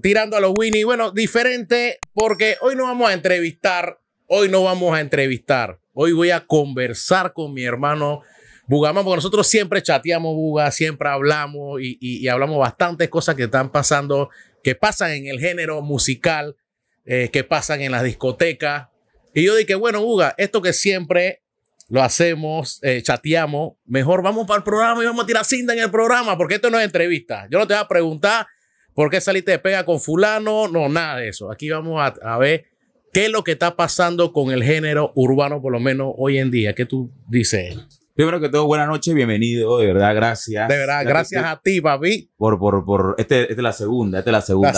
tirando a los Winnie. Bueno, diferente porque hoy no vamos a entrevistar, hoy no vamos a entrevistar, hoy voy a conversar con mi hermano Bugamán, porque nosotros siempre chateamos, Buga, siempre hablamos y, hablamos bastantes cosas que están pasando, que pasan en el género musical, eh, que pasan en las discotecas. Y yo dije, bueno, Buga, esto que siempre lo hacemos, eh, chateamos, mejor vamos para el programa y vamos a tirar cinta en el programa, porque esto no es entrevista. Yo no te voy a preguntar ¿Por qué saliste de pega con fulano? No, nada de eso. Aquí vamos a, ver qué es lo que está pasando con el género urbano, por lo menos hoy en día. ¿Qué tú dices? Primero que todo, buenas noches, bienvenido, de verdad, gracias. De verdad, gracias, a ti, papi. Por, por, por, este, este, es la segunda, esta es la segunda.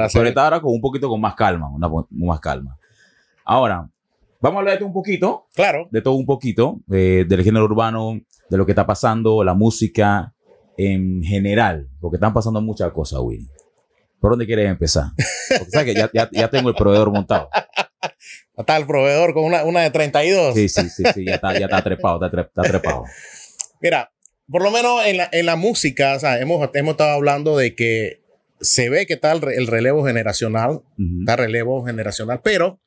La segunda, ahora con un poquito con más calma, una, más calma. Ahora, Vamos a hablar de un poquito. Claro. De todo un poquito, eh, del género urbano, de lo que está pasando, la música, en general, porque están pasando muchas cosas, Willy. ¿Por dónde quieres empezar? Porque ya, tengo el proveedor montado. Está el proveedor con una, una de 32. Sí, sí, sí, sí, ya está, ya está trepado, está, trepado. Mira, por lo menos en la, música, o sea, hemos, estado hablando de que se ve que está el, relevo generacional, está relevo generacional, pero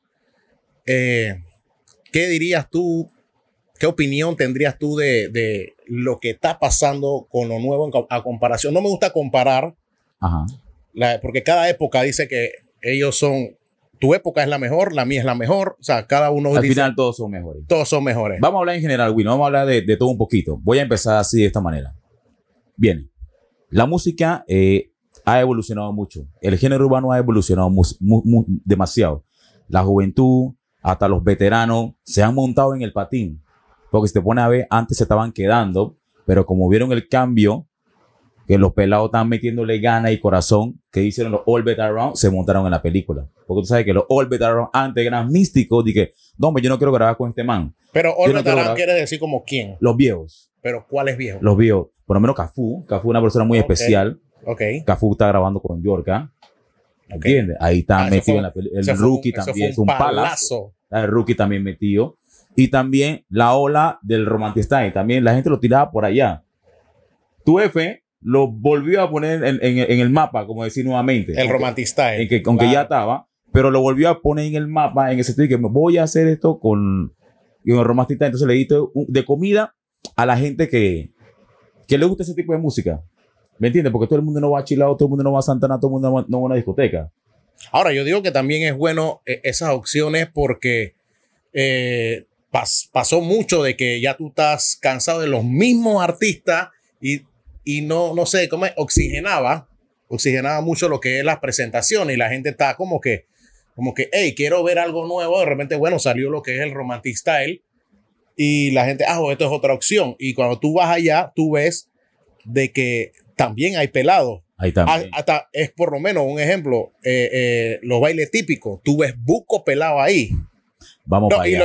eh, ¿qué dirías tú ¿Qué opinión tendrías tú de, lo que está pasando con lo nuevo a comparación? No me gusta comparar, porque cada época dice que ellos son, tu época es la mejor, la mía es la mejor, o sea, cada uno... Al final todos son mejores. Todos son mejores. Vamos a hablar en general, Wino, vamos a hablar de, todo un poquito. Voy a empezar así de esta manera. Bien, la música eh, ha evolucionado mucho, el género urbano ha evolucionado demasiado. La juventud, hasta los veteranos, se han montado en el patín porque si te pones a ver, antes se estaban quedando, pero como vieron el cambio, que los pelados están metiéndole gana y corazón, que hicieron los All Better Around, se montaron en la película. Porque tú sabes que los All Better Around antes eran místicos, dije, no, yo no quiero grabar con este man. Pero All Better Around quiere decir como quién. Los viejos. Pero ¿cuáles viejos? Los viejos. Por lo menos Cafú. Cafú es una persona muy especial. Ok. Cafú está grabando con Yorka. ¿ah? ¿Entiendes? Ahí está ah, metido en la película. El rookie también. es un palazo. palazo. El rookie también metido. Y también la ola del y también la gente lo tiraba por allá. Tu F lo volvió a poner en, el mapa, como decir nuevamente. El romantistaje. Eh. En que, aunque ya estaba, pero lo volvió a poner en el mapa, en ese sentido que voy a hacer esto con, con el romantistaje. Entonces le diste de comida a la gente que, le gusta ese tipo de música. ¿Me entiendes? Porque todo el mundo no va a Chilado. todo el mundo no va a Santana, todo el mundo no va, a una discoteca. Ahora, yo digo que también es bueno eh, esas opciones porque eh, pasó mucho de que ya tú estás cansado de los mismos artistas y, y no, no sé, cómo oxigenaba, oxigenaba mucho lo que es las presentaciones y la gente está como que, como que, hey, quiero ver algo nuevo. De repente, bueno, salió lo que es el Romantic Style y la gente, ah, pues esto es otra opción. Y cuando tú vas allá, tú ves de que también hay pelado. Ahí también. Hasta es por lo menos un ejemplo, eh, eh, los bailes típicos. Tú ves buco pelado ahí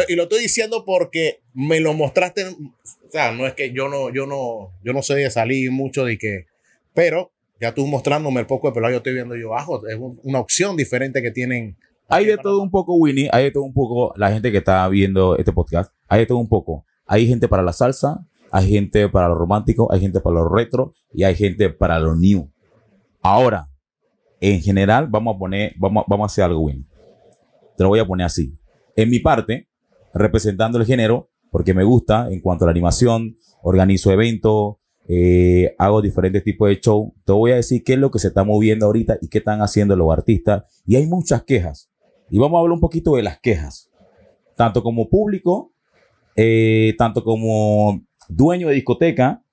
y Lo, estoy diciendo porque me lo mostraste. O sea, no es que yo no, yo no, yo no sé de salir mucho de que. Pero ya tú mostrándome el poco de pelado, yo estoy viendo yo abajo. Es una opción diferente que tienen. Hay de todo un poco, Winnie. Hay de todo un poco la gente que está viendo este podcast. Hay de todo un poco. Hay gente para la salsa, hay gente para lo romántico, hay gente para lo retro y hay gente para lo new. Ahora, en general, vamos a poner, vamos, vamos a hacer algo, Winnie. Te lo voy a poner así en mi parte, representando el género, porque me gusta en cuanto a la animación, organizo eventos, eh, hago diferentes tipos de show. Te voy a decir qué es lo que se está moviendo ahorita y qué están haciendo los artistas. Y hay muchas quejas. Y vamos a hablar un poquito de las quejas, tanto como público, eh, tanto como dueño de discoteca,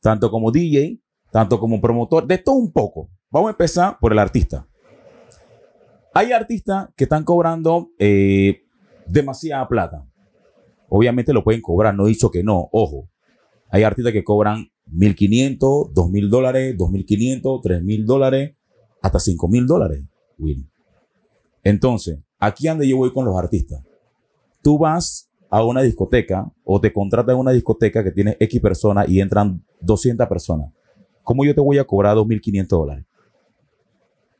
tanto como DJ, tanto como promotor, de todo un poco. Vamos a empezar por el artista. Hay artistas que están cobrando eh, demasiada plata. Obviamente lo pueden cobrar, no he dicho que no, ojo. Hay artistas que cobran 1.500, 2.000 dólares, 2.500, 3.000 dólares, hasta 5.000 dólares, Will. Entonces, aquí donde yo voy con los artistas. Tú vas a una discoteca o te contratan una discoteca que tiene X personas y entran 200 personas. ¿Cómo yo te voy a cobrar 2.500 dólares?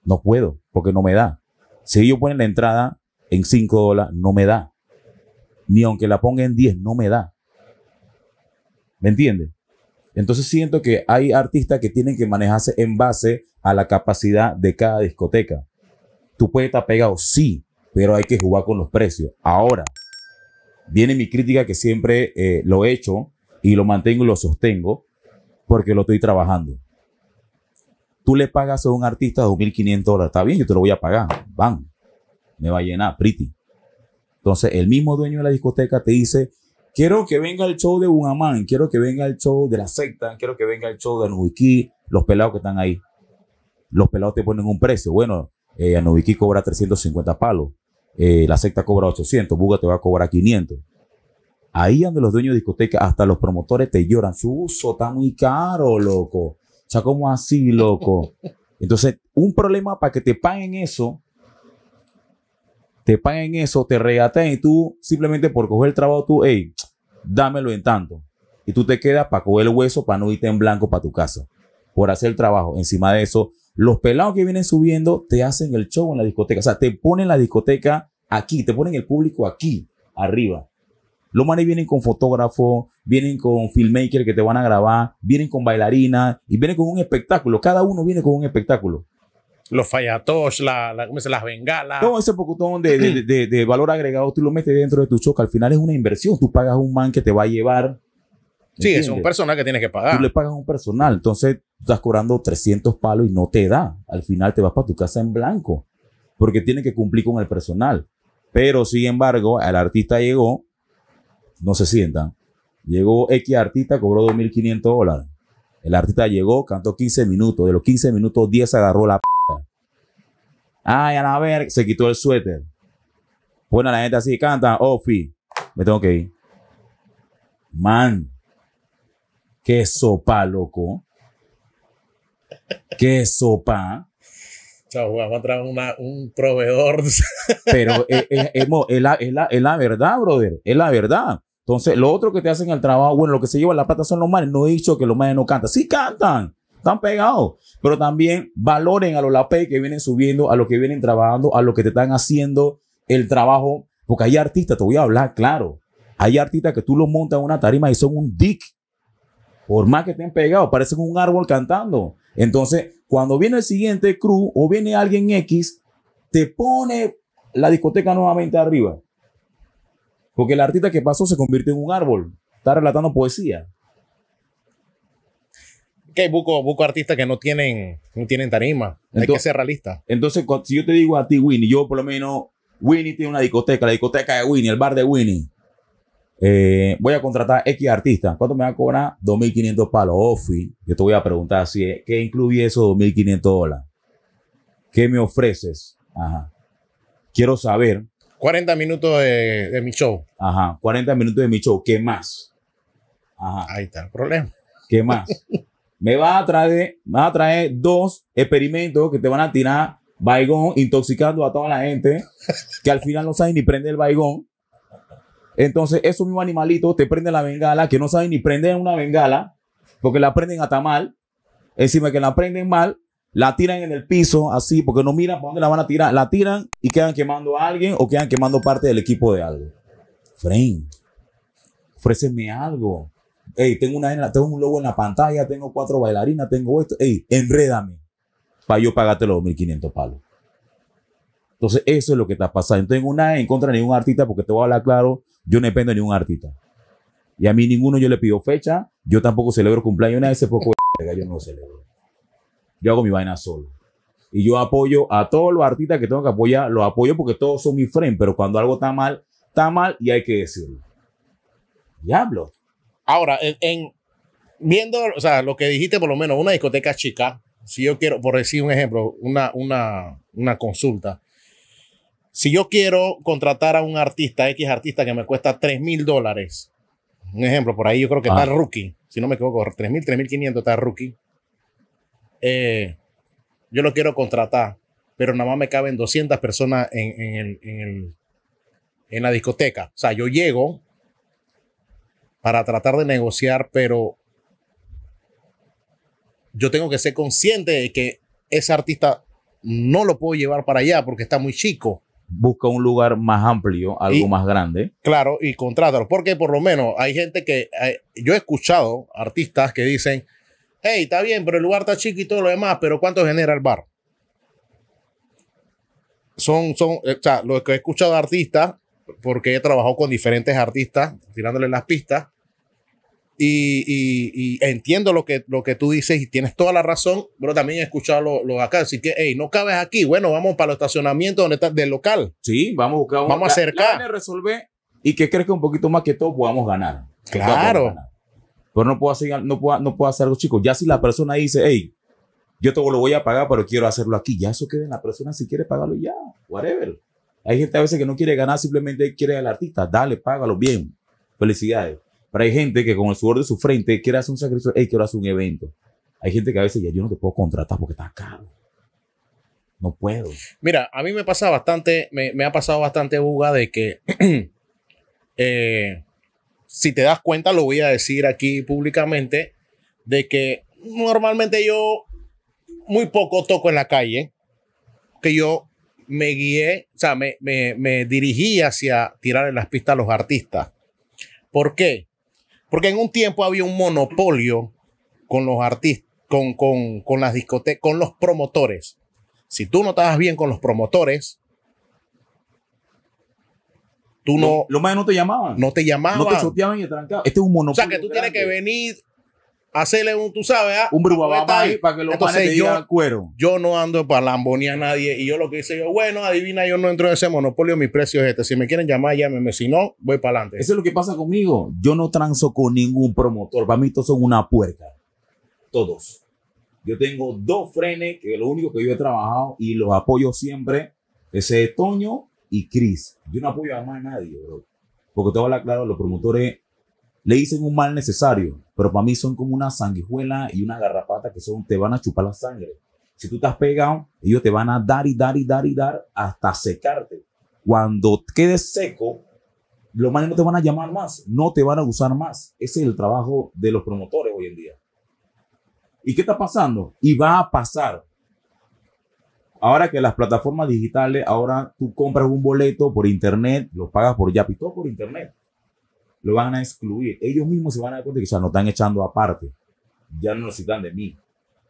No puedo, porque no me da. Si ellos ponen la entrada en 5 dólares no me da. Ni aunque la ponga en 10, no me da. ¿Me entiendes? Entonces siento que hay artistas que tienen que manejarse en base a la capacidad de cada discoteca. Tú puedes estar pegado, sí, pero hay que jugar con los precios. Ahora, viene mi crítica que siempre eh, lo he hecho y lo mantengo y lo sostengo porque lo estoy trabajando. Tú le pagas a un artista 2.500 dólares, está bien, yo te lo voy a pagar, van me va a llenar, pretty. Entonces, el mismo dueño de la discoteca te dice, quiero que venga el show de Bunamán, quiero que venga el show de la secta, quiero que venga el show de Anubiquí, los pelados que están ahí. Los pelados te ponen un precio. Bueno, eh, Anubiquí cobra 350 palos, eh, la secta cobra 800, Buga te va a cobrar 500. Ahí donde los dueños de discoteca... hasta los promotores te lloran. Su uso está muy caro, loco. O sea, ¿cómo así, loco? Entonces, un problema para que te paguen eso te paguen eso, te regatean y tú simplemente por coger el trabajo tú, hey, dámelo en tanto. Y tú te quedas para coger el hueso, para no irte en blanco para tu casa, por hacer el trabajo. Encima de eso, los pelados que vienen subiendo te hacen el show en la discoteca. O sea, te ponen la discoteca aquí, te ponen el público aquí, arriba. Los manes vienen con fotógrafo, vienen con filmmaker que te van a grabar, vienen con bailarina y vienen con un espectáculo. Cada uno viene con un espectáculo los fallatos, las bengalas. Todo ese pocotón de, valor agregado tú lo metes dentro de tu choque. Al final es una inversión. Tú pagas un man que te va a llevar. Sí, es un personal que tienes que pagar. Tú le pagas a un personal. Entonces estás cobrando 300 palos y no te da. Al final te vas para tu casa en blanco. Porque tiene que cumplir con el personal. Pero sin embargo, el artista llegó, no se sientan. Llegó X artista, cobró 2.500 dólares. El artista llegó, cantó 15 minutos. De los 15 minutos, 10 agarró la p Ay, a ver, Se quitó el suéter. Bueno, la gente así canta. Ofi. Oh, me tengo que ir. Man. Qué sopa, loco. Qué sopa. Chau, vamos a traer un proveedor. Pero es, la, verdad, brother. Es la verdad. Entonces, lo otro que te hacen el trabajo, bueno, lo que se lleva la plata son los males. No he dicho que los males no cantan. Sí cantan están pegados. Pero también valoren a los lape que vienen subiendo, a los que vienen trabajando, a los que te están haciendo el trabajo. Porque hay artistas, te voy a hablar, claro. Hay artistas que tú los montas en una tarima y son un dick. Por más que estén pegados, parecen un árbol cantando. Entonces, cuando viene el siguiente crew o viene alguien X, te pone la discoteca nuevamente arriba. Porque el artista que pasó se convirtió en un árbol. Está relatando poesía que busco buco, artistas que no tienen, no tienen tarima. hay que ser realista. Entonces, si yo te digo a ti, Winnie, yo por lo menos, Winnie tiene una discoteca, la discoteca de Winnie, el bar de Winnie. Eh, voy a contratar X artista. ¿Cuánto me va a cobrar? 2.500 palos. Ofi, yo te voy a preguntar si es ¿qué incluye esos 2.500 dólares? ¿Qué me ofreces? Ajá. Quiero saber. 40 minutos de, de mi show. Ajá, 40 minutos de mi show. ¿Qué más? Ajá. Ahí está el problema. ¿Qué más? me va a traer, va a traer dos experimentos que te van a tirar baigón intoxicando a toda la gente que al final no saben ni prender el baigón. Entonces, esos mismos animalitos te prenden la bengala, que no saben ni prender una bengala, porque la prenden hasta mal. Encima que la prenden mal, la tiran en el piso, así, porque no miran para dónde la van a tirar. La tiran y quedan quemando a alguien o quedan quemando parte del equipo de algo. Frame, ofréceme algo hey, tengo, una tengo un logo en la pantalla, tengo cuatro bailarinas, tengo esto, hey, enrédame para yo pagarte los 2.500 palos. Entonces, eso es lo que está pasando. tengo una en contra de ningún artista, porque te voy a hablar claro, yo no dependo de ningún artista. Y a mí ninguno yo le pido fecha, yo tampoco celebro cumpleaños, una vez ese poco yo no celebro. Yo hago mi vaina solo. Y yo apoyo a todos los artistas que tengo que apoyar, los apoyo porque todos son mi friends, pero cuando algo está mal, está mal y hay que decirlo. Diablo. Ahora, en, viendo, sea, lo que dijiste, por lo menos una discoteca chica, si yo quiero, por decir un ejemplo, una, una, una consulta. Si yo quiero contratar a un artista, X artista, que me cuesta 3 mil dólares, un ejemplo, por ahí yo creo que está ah. Rookie, si no me equivoco, 3 mil, 3 mil 500 está Rookie. Eh, yo lo quiero contratar, pero nada más me caben 200 personas en, en la discoteca. O sea, yo llego, para tratar de negociar, pero yo tengo que ser consciente de que ese artista no lo puedo llevar para allá porque está muy chico. Busca un lugar más amplio, algo más grande. Claro, y contrátalo. Porque por lo menos hay gente que. Eh, yo he escuchado artistas que dicen: Hey, está bien, pero el lugar está chico y todo lo demás, pero ¿cuánto genera el bar? Son, son, eh, o sea, lo que he escuchado artistas, porque he trabajado con diferentes artistas, tirándoles las pistas, y, entiendo lo que, lo que tú dices y tienes toda la razón, pero también he escuchado los lo acá, así que, hey, no cabes aquí, bueno, vamos para el estacionamiento donde está, del local. Sí, vamos a buscar. Vamos, vamos a acercar. resolver y que crees que un poquito más que todo podamos ganar. Claro. Pero no puedo, hacer, no, puedo, no puedo hacer algo, chicos. Ya si la persona dice, hey, yo todo lo voy a pagar, pero quiero hacerlo aquí, ya eso queda en la persona si quiere pagarlo ya, whatever. Hay gente a veces que no quiere ganar, simplemente quiere al artista. Dale, págalo bien. Felicidades. Pero hay gente que con el sudor de su frente quiere hacer un sacrificio, y quiero hacer un evento. Hay gente que a veces ya yo no te puedo contratar porque está caro. No puedo. Mira, a mí me pasa bastante, me, ha pasado bastante buga de que, eh, si te das cuenta, lo voy a decir aquí públicamente, de que normalmente yo muy poco toco en la calle, que yo me guié, o sea, me, me dirigí hacia tirar en las pistas a los artistas. ¿Por qué? Porque en un tiempo había un monopolio con los artistas, con, con, con las discotecas, con los promotores. Si tú no estabas bien con los promotores, tú no. Los, más no te llamaban. No te llamaban. No te choteaban y te trancaban. Este es un monopolio. O sea, que tú tienes que venir hacerle un, tú sabes, ah, un brubababa para que lo Entonces, yo, Yo no ando para lambonear a nadie y yo lo que hice yo, bueno, adivina, yo no entro en ese monopolio, mi precio es este. Si me quieren llamar, llámeme, si no, voy para adelante. Eso es lo que pasa conmigo. Yo no transo con ningún promotor, para mí todos son una puerta. Todos. Yo tengo dos frenes, que es lo único que yo he trabajado y los apoyo siempre, ese es Toño y Chris. Yo no apoyo a más nadie, bro. Porque te voy a hablar claro, los promotores le dicen un mal necesario, pero para mí son como una sanguijuela y una garrapata que son, te van a chupar la sangre. Si tú estás pegado, ellos te van a dar y dar y dar y dar hasta secarte. Cuando quedes seco, los males no te van a llamar más, no te van a usar más. Ese es el trabajo de los promotores hoy en día. ¿Y qué está pasando? Y va a pasar. Ahora que las plataformas digitales, ahora tú compras un boleto por internet, lo pagas por Yapito todo por internet lo van a excluir. Ellos mismos se van a dar cuenta que ya nos están echando aparte. Ya no necesitan de mí.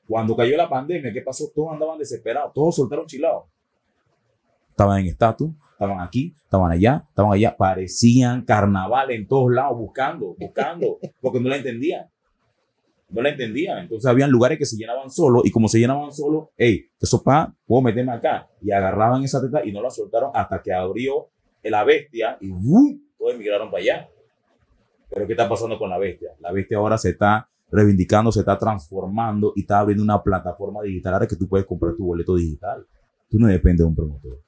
Cuando cayó la pandemia, ¿qué pasó? Todos andaban desesperados, todos soltaron chilados. Estaban en estatus, estaban aquí, estaban allá, estaban allá. Parecían carnaval en todos lados, buscando, buscando, porque no la entendían. No la entendían. Entonces habían lugares que se llenaban solo y como se llenaban solo, hey, eso pa, puedo meterme acá. Y agarraban esa teta y no la soltaron hasta que abrió la bestia y todos emigraron para allá. Pero ¿qué está pasando con la bestia? La bestia ahora se está reivindicando, se está transformando y está abriendo una plataforma digital ahora que tú puedes comprar tu boleto digital. Tú no dependes de un promotor.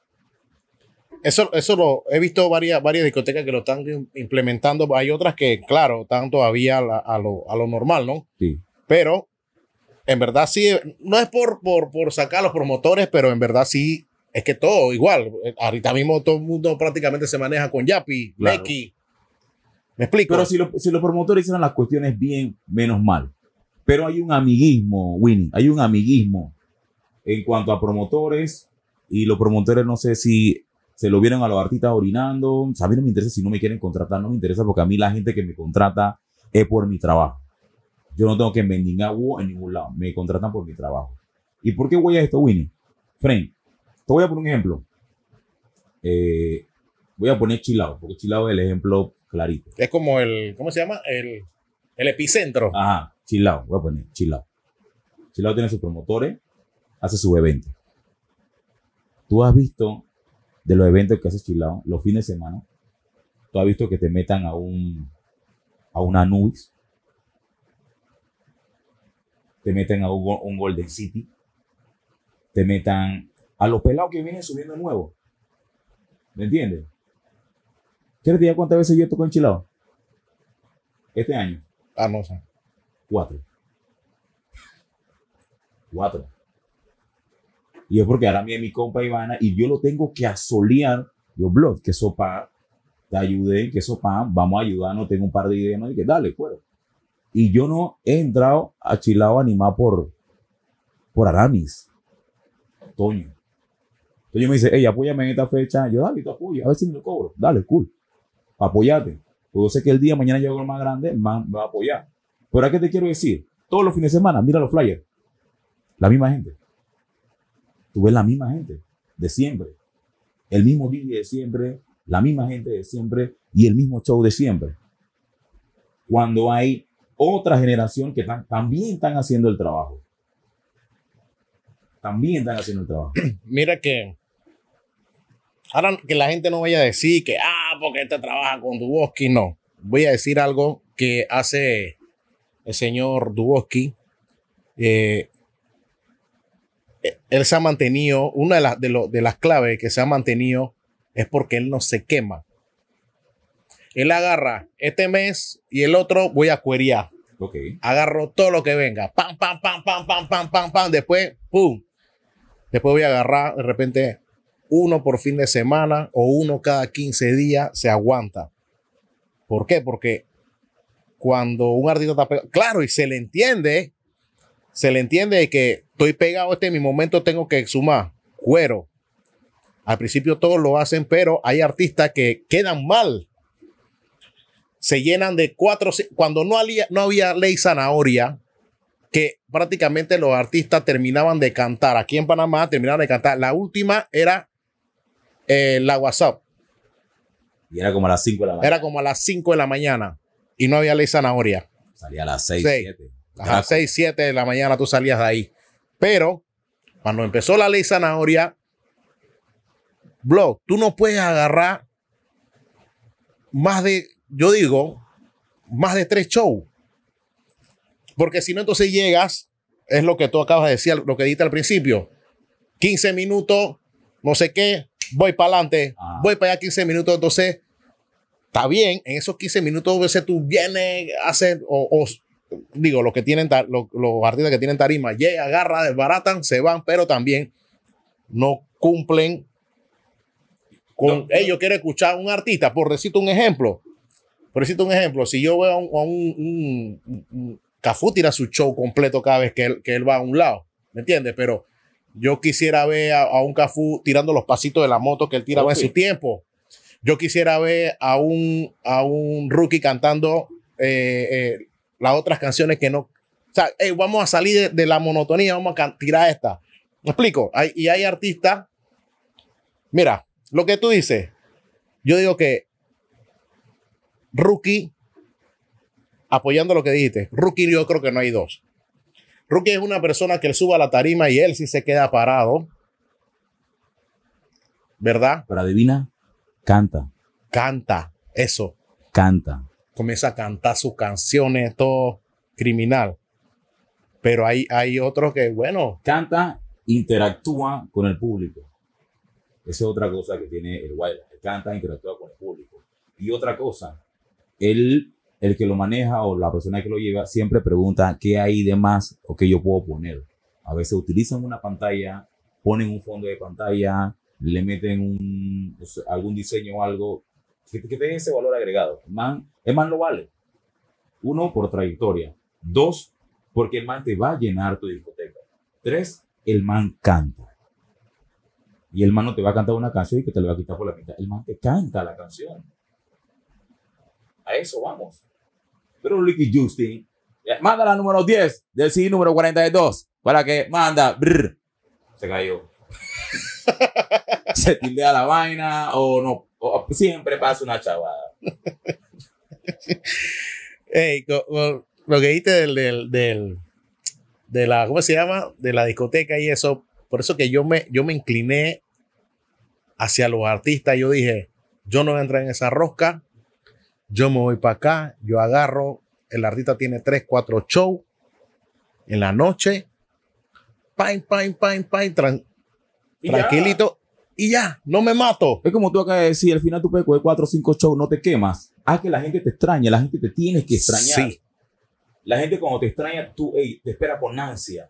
Eso, eso lo he visto varias, varias discotecas que lo están implementando. Hay otras que, claro, están todavía a, lo, a lo, normal, ¿no? Sí. Pero en verdad sí, no es por, por, por sacar a los promotores, pero en verdad sí, es que todo igual. Eh, ahorita mismo todo el mundo prácticamente se maneja con Yapi, claro. ¿Me explico? Pero si, si los promotores hicieron las cuestiones bien, menos mal. Pero hay un amiguismo, Winnie, hay un amiguismo en cuanto a promotores y los promotores no sé si se lo vieron a los artistas orinando. a mí no me interesa si no me quieren contratar, no me interesa porque a mí la gente que me contrata es por mi trabajo. Yo no tengo que mendigar en ningún lado, me contratan por mi trabajo. ¿Y por qué voy a esto, Winnie? friend te voy a poner un ejemplo. Eh, voy a poner Chilao, porque Chilao es el ejemplo Clarito. Es como el, ¿cómo se llama? El, epicentro. Ajá, Chilao, voy a poner Chilao. Chilao tiene sus promotores, hace su evento. Tú has visto de los eventos que hace Chilao, los fines de semana, tú has visto que te metan a un a una Nubis, te meten a un, Golden City, te metan a los pelados que vienen subiendo nuevo. ¿Me entiendes? ¿Quieres decir cuántas veces yo he tocado enchilado? Este año. Ah, Cuatro. Cuatro. Y es porque ahora es mi compa Ivana y yo lo tengo que asolear. Yo, blog, que sopa, te ayudé, que sopa, vamos a ayudar, no tengo un par de ideas, ¿no? y que dale, cuero. Pues". Y yo no he entrado a Chilao animado por, por Aramis, Toño. Toño me dice, ey, apóyame en esta fecha. Yo, dale, te apoyo, a ver si me lo cobro. Dale, cool apoyarte. Porque yo sé que el día mañana yo lo más grande, va a apoyar. Pero ¿a qué te quiero decir? Todos los fines de semana, mira los flyers. La misma gente. Tú ves la misma gente de siempre. El mismo día de siempre, la misma gente de siempre y el mismo show de siempre. Cuando hay otra generación que también están haciendo el trabajo. También están haciendo el trabajo. Mira que Ahora que la gente no vaya a decir que, ah, porque este trabaja con Duboski, no. Voy a decir algo que hace el señor Duboski. Eh, eh, él se ha mantenido, una de, las de, lo, de las claves que se ha mantenido es porque él no se quema. Él agarra este mes y el otro voy a cueriar. Okay. Agarro todo lo que venga. Pam, pam, pam, pam, pam, pam, pam, pam. Después, pum. Después voy a agarrar de repente uno por fin de semana o uno cada 15 días se aguanta. ¿Por qué? Porque cuando un artista está pegado, claro, y se le entiende, se le entiende que estoy pegado este, en mi momento tengo que sumar cuero. Al principio todos lo hacen, pero hay artistas que quedan mal. Se llenan de cuatro, cuando no había, no había ley zanahoria, que prácticamente los artistas terminaban de cantar. Aquí en Panamá terminaban de cantar. La última era eh, la WhatsApp. Y era como a las 5 de la mañana. Era como a las 5 de la mañana y no había ley zanahoria. Salía a las 6, 7. A 6, 7 de la mañana tú salías de ahí. Pero cuando empezó la ley zanahoria, blog, tú no puedes agarrar más de, yo digo, más de tres shows. Porque si no, entonces llegas, es lo que tú acabas de decir, lo que dijiste al principio, 15 minutos, no sé qué, voy para adelante, ah. voy para allá 15 minutos, entonces está bien, en esos 15 minutos a veces tú vienes a hacer, o, digo, los que tienen, los, artistas que tienen tarima, llegan, agarran, desbaratan, se van, pero también no cumplen con, ellos quiere escuchar a un artista, por decirte un ejemplo, por decirte un ejemplo, si yo veo a un, un, Cafú tira su show completo cada vez que él, que él va a un lado, ¿me entiendes? Pero yo quisiera ver a, un Cafú tirando los pasitos de la moto que él tiraba en su tiempo. Yo quisiera ver a un, a un rookie cantando eh, eh, las otras canciones que no. O sea, vamos a salir de, la monotonía, vamos a tirar esta. ¿Me explico? y hay artistas. Mira, lo que tú dices, yo digo que Rookie, apoyando lo que dijiste, Rookie yo creo que no hay dos. Rookie es una persona que él suba a la tarima y él sí se queda parado. ¿Verdad? Pero adivina, canta. Canta, eso. Canta. Comienza a cantar sus canciones, todo criminal. Pero hay, hay otros que, bueno. Canta, interactúa con el público. Esa es otra cosa que tiene el Wild. Canta, interactúa con el público. Y otra cosa, él el que lo maneja o la persona que lo lleva siempre pregunta qué hay de más o qué yo puedo poner. A veces utilizan una pantalla, ponen un fondo de pantalla, le meten un, algún diseño o algo que, tenga ese valor agregado. El man, lo vale. Uno, por trayectoria. Dos, porque el man te va a llenar tu discoteca. Tres, el man canta. Y el man no te va a cantar una canción y que te la va a quitar por la mitad. El man te canta la canción. A eso vamos pero Ricky Justin. Eh, manda la número 10 del sí número 42 para que manda. se cayó. se tildea la vaina o no. siempre pasa una chavada. Hey, lo que dijiste del, de la, ¿cómo se llama? De la discoteca y eso. Por eso que yo me, yo me incliné hacia los artistas. Yo dije, yo no voy en esa rosca. Yo me voy para acá, yo agarro, el artista tiene tres, cuatro shows en la noche, pain, pain, pain, pain, tranquilito. Y ya, no me mato. Es como tú acá de decir, al final tú peco de cuatro, cinco 5 shows, no te quemas. Haz que la gente te extrañe, la gente te tiene que extrañar. Sí. La gente cuando te extraña, tú te espera con ansia.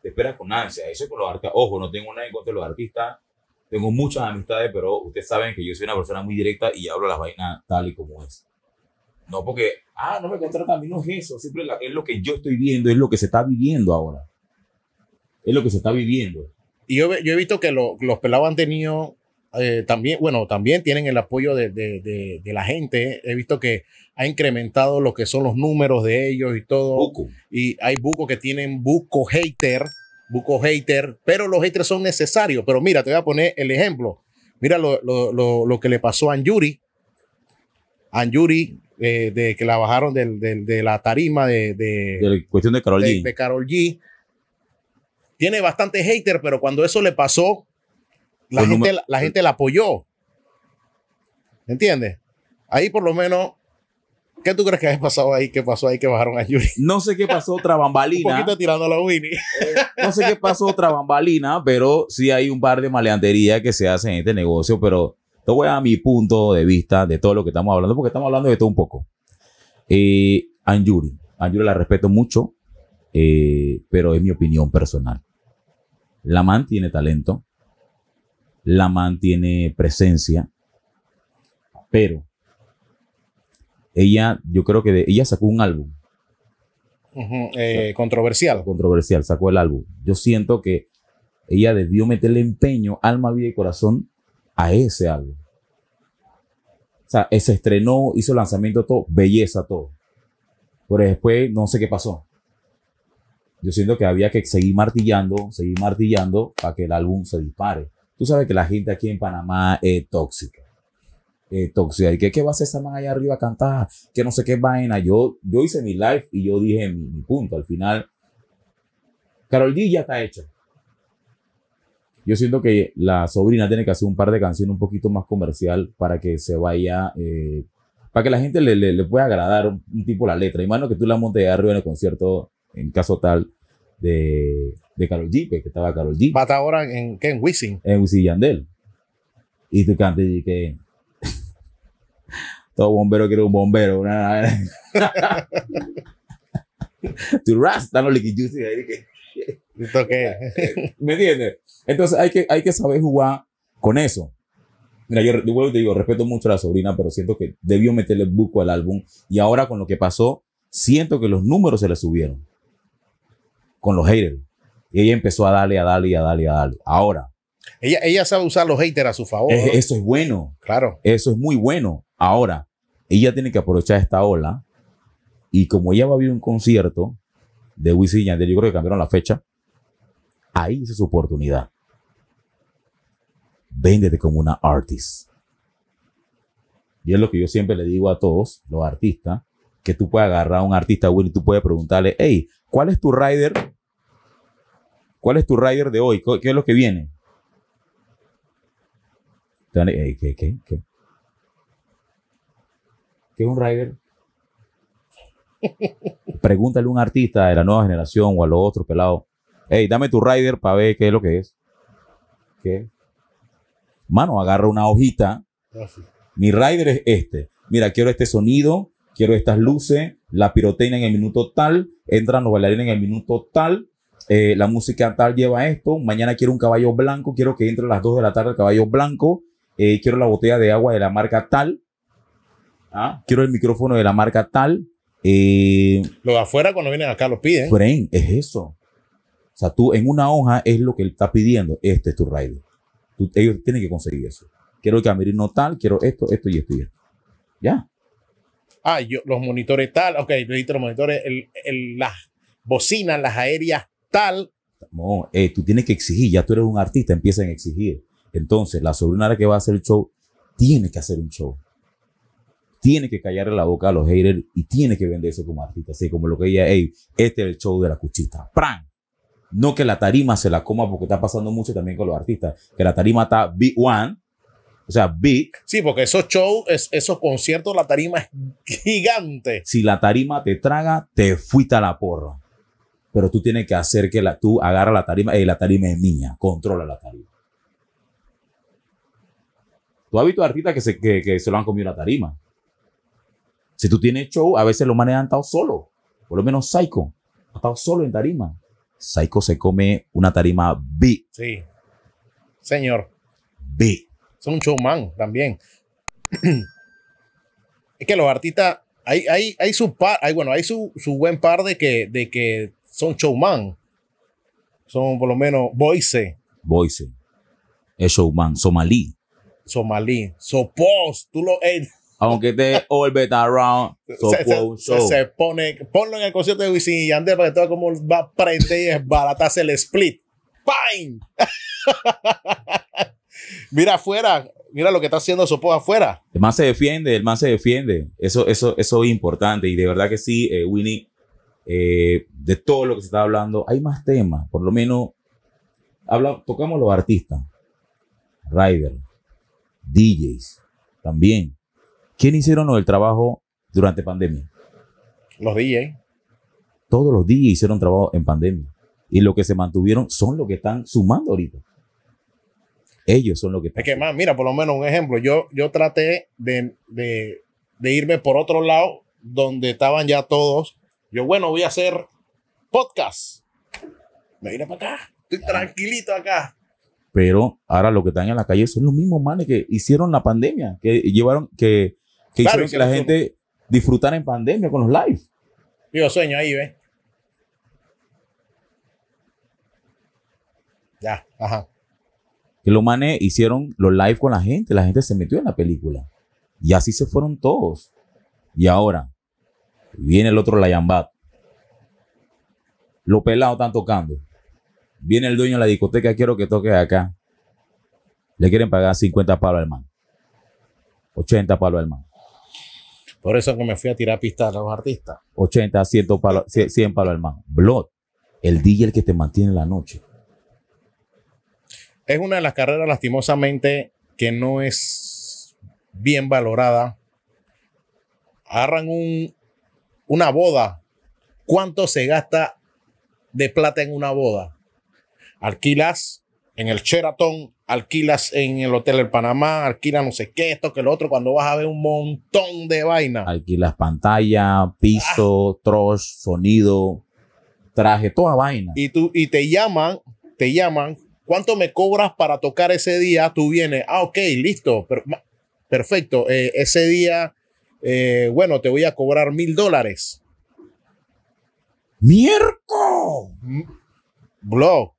Te espera con ansia. Eso es con los artistas. Ojo, no tengo nada en contra de los artistas tengo muchas amistades, pero ustedes saben que yo soy una persona muy directa y hablo las vainas tal y como es. No porque, ah, no me contratan a no es eso. Siempre es lo que yo estoy viendo, es lo que se está viviendo ahora. Es lo que se está viviendo. Y yo, yo he visto que los pelados han tenido eh, también, bueno, también tienen el apoyo de, de, de, la gente. He visto que ha incrementado lo que son los números de ellos y todo. Y hay bucos que tienen buco hater Buco hater, pero los haters son necesarios. Pero mira, te voy a poner el ejemplo. Mira lo, lo, lo, que le pasó a Anjuri. Anjuri, Yuri, eh, de que la bajaron del, de la tarima de, de, cuestión de Carol de, G. De G. Tiene bastante hater, pero cuando eso le pasó, la, gente, la, la gente la apoyó. ¿Entiendes? Ahí por lo menos ¿Qué tú crees que ha pasado ahí? ¿Qué pasó ahí que bajaron a Yuri? No sé qué pasó otra bambalina. un poquito tirando a Winnie. Eh, no sé qué pasó otra bambalina, pero sí hay un par de maleantería que se hacen en este negocio, pero te voy a dar mi punto de vista de todo lo que estamos hablando, porque estamos hablando de todo un poco. Eh, Yuri, Anjuri, Anjuri la respeto mucho, eh, pero es mi opinión personal. La man tiene talento, la man tiene presencia, pero ella, yo creo que de, ella sacó un álbum. Eh, controversial. Controversial, sacó el álbum. Yo siento que ella debió meterle empeño, alma, vida y corazón a ese álbum. O sea, eh, se estrenó, hizo lanzamiento, todo, belleza, todo. Pero después no sé qué pasó. Yo siento que había que seguir martillando, seguir martillando para que el álbum se dispare. Tú sabes que la gente aquí en Panamá es tóxica eh, ¿Y qué, qué va a hacer esa más allá arriba cantar? Que no sé qué vaina. Yo, yo hice mi live y yo dije mi, punto. Al final, Carol G ya está hecho. Yo siento que la sobrina tiene que hacer un par de canciones un poquito más comercial para que se vaya, eh, para que la gente le, le, pueda agradar un, tipo la letra. Y más que tú la montes de arriba en el concierto, en caso tal, de, de Carol G, pues, que estaba Carol G. Va ahora en, ¿qué? en Wisin. En Wisin Yandel. Y tú cantes y que todo bombero quiere un bombero. tu rasta no le qué? ¿Me entiendes? Entonces hay que, hay que saber jugar con eso. Mira, yo, te digo, respeto mucho a la sobrina, pero siento que debió meterle el buco al álbum. Y ahora con lo que pasó, siento que los números se le subieron. Con los haters. Y ella empezó a darle, a darle, a darle, a darle. Ahora. Ella, ella sabe usar los haters a su favor. Eso es bueno. Claro. Eso es muy bueno. Ahora, ella tiene que aprovechar esta ola. Y como ella va a haber un concierto de Wisin y yo creo que cambiaron la fecha. Ahí es su oportunidad. Véndete como una artist. Y es lo que yo siempre le digo a todos los artistas, que tú puedes agarrar a un artista, bueno y tú puedes preguntarle, hey, ¿cuál es tu rider? ¿Cuál es tu rider de hoy? ¿Qué es lo que viene? ¿Qué, qué, qué? que es un rider. Pregúntale a un artista de la nueva generación o a los otros pelados. Hey, dame tu rider para ver qué es lo que es. ¿Qué? Mano, agarra una hojita. Ah, Mi rider es este. Mira, quiero este sonido, quiero estas luces, la piroteina en el minuto tal, entran los bailarines en el minuto tal, eh, la música tal lleva esto, mañana quiero un caballo blanco, quiero que entre a las 2 de la tarde el caballo blanco, eh, quiero la botella de agua de la marca tal, Ah. Quiero el micrófono de la marca tal. Eh, lo de afuera cuando vienen acá lo piden. es eso. O sea, tú en una hoja es lo que él está pidiendo. Este es tu radio. ellos tienen que conseguir eso. Quiero el camerino tal, quiero esto, esto y esto y esto. Ya. Ah, yo, los monitores tal, ok, los monitores, el, las bocinas, las aéreas tal. No, eh, tú tienes que exigir, ya tú eres un artista, empiezan a exigir. Entonces, la sobrina que va a hacer el show tiene que hacer un show tiene que callarle la boca a los haters y tiene que venderse como artista. Así como lo que ella, este es el show de la cuchita. ¡Pran! No que la tarima se la coma porque está pasando mucho también con los artistas. Que la tarima está Big One, o sea, Big. Sí, porque esos shows, esos conciertos, la tarima es gigante. Si la tarima te traga, te fuiste a la porra. Pero tú tienes que hacer que la, tú agarras la tarima. y la tarima es mía. controla la tarima. Tú has visto artistas que se, que se lo han comido la tarima. Si tú tienes show, a veces los manes han estado Por lo menos Psycho ha estado solo en tarima. Psycho se come una tarima B. Sí. Señor. B. Son un showman también. es que los artistas, hay, hay, su par, hay, bueno, hay su, buen par de que, de que son showman. Son por lo menos Boise. Boise. Es showman. Somalí. Somalí. Sopos. Tú lo. eres. Aunque te orbit around, se, pone, ponlo en el concierto de Wisin y Yandel para que todo como va a prender y desbaratarse el split. ¡Pine! mira afuera, mira lo que está haciendo Sopo afuera. El man se defiende, el man se defiende. Eso, eso, eso es importante. Y de verdad que sí, eh, Winnie, eh, de todo lo que se está hablando, hay más temas. Por lo menos, habla, tocamos los artistas, Riders DJs, también. ¿Quién hicieron el trabajo durante pandemia? Los DJs. Todos los DJs hicieron trabajo en pandemia. Y lo que se mantuvieron son los que están sumando ahorita. Ellos son los que están. Es que más, mira, por lo menos un ejemplo. Yo, yo traté de, irme por otro lado donde estaban ya todos. Yo, bueno, voy a hacer podcast. Me vine para acá. Estoy tranquilito acá. Pero ahora lo que están en la calle son los mismos manes que hicieron la pandemia, que llevaron, que que hicieron que la gente disfrutara en pandemia con los live. Yo sueño ahí, ve. Ya, ajá. Que los manes hicieron los live con la gente, la gente se metió en la película. Y así se fueron todos. Y ahora viene el otro Layambat. Los pelados están tocando. Viene el dueño de la discoteca, quiero que toque acá. Le quieren pagar 50 palos al man. 80 palos al man. Por eso que me fui a tirar pistas a los artistas. 80, 100 palos, 100 palos al Blood, el DJ que te mantiene la noche. Es una de las carreras, lastimosamente, que no es bien valorada. Agarran un, una boda. ¿Cuánto se gasta de plata en una boda? Alquilas en el Sheraton alquilas en el hotel del Panamá, alquilas no sé qué, esto que el otro, cuando vas a ver un montón de vaina. Alquilas pantalla, piso, ah. sonido, traje, toda vaina. Y tú, y te llaman, te llaman, ¿cuánto me cobras para tocar ese día? Tú vienes, ah, ok, listo, perfecto. Eh, ese día, eh, bueno, te voy a cobrar mil dólares. ¡Mierco! blog,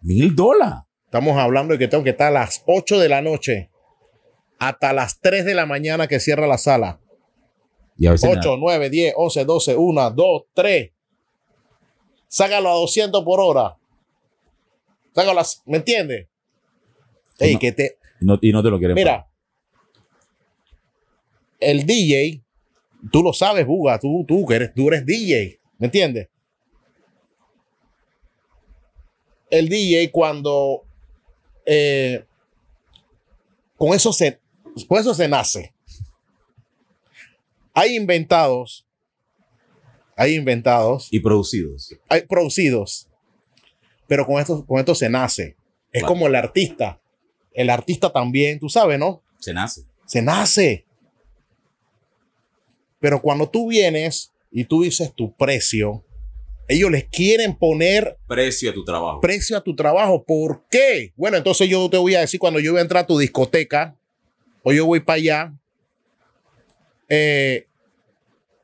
Mil dólares Estamos hablando de que tengo que estar a las 8 de la noche hasta las 3 de la mañana que cierra la sala. 8, 9, 10, 11, 12, 1, 2, 3. Sácalo a 200 por hora. Sácalo a, ¿Me entiendes? Ey, que te, y no te lo quieren. Mira, el DJ, tú lo sabes, Buga, tú, tú, que tú eres DJ, ¿me entiendes? El DJ cuando eh, con, eso se, con eso se nace. Hay inventados, hay inventados. Y producidos. Hay producidos. Pero con esto, con esto se nace. Es como el artista. El artista también, tú sabes, ¿no? Se nace. Se nace. Pero cuando tú vienes y tú dices tu precio, ellos les quieren poner precio a tu trabajo. Precio a tu trabajo. ¿Por qué? Bueno, entonces yo te voy a decir, cuando yo voy a entrar a tu discoteca o yo voy para allá, eh,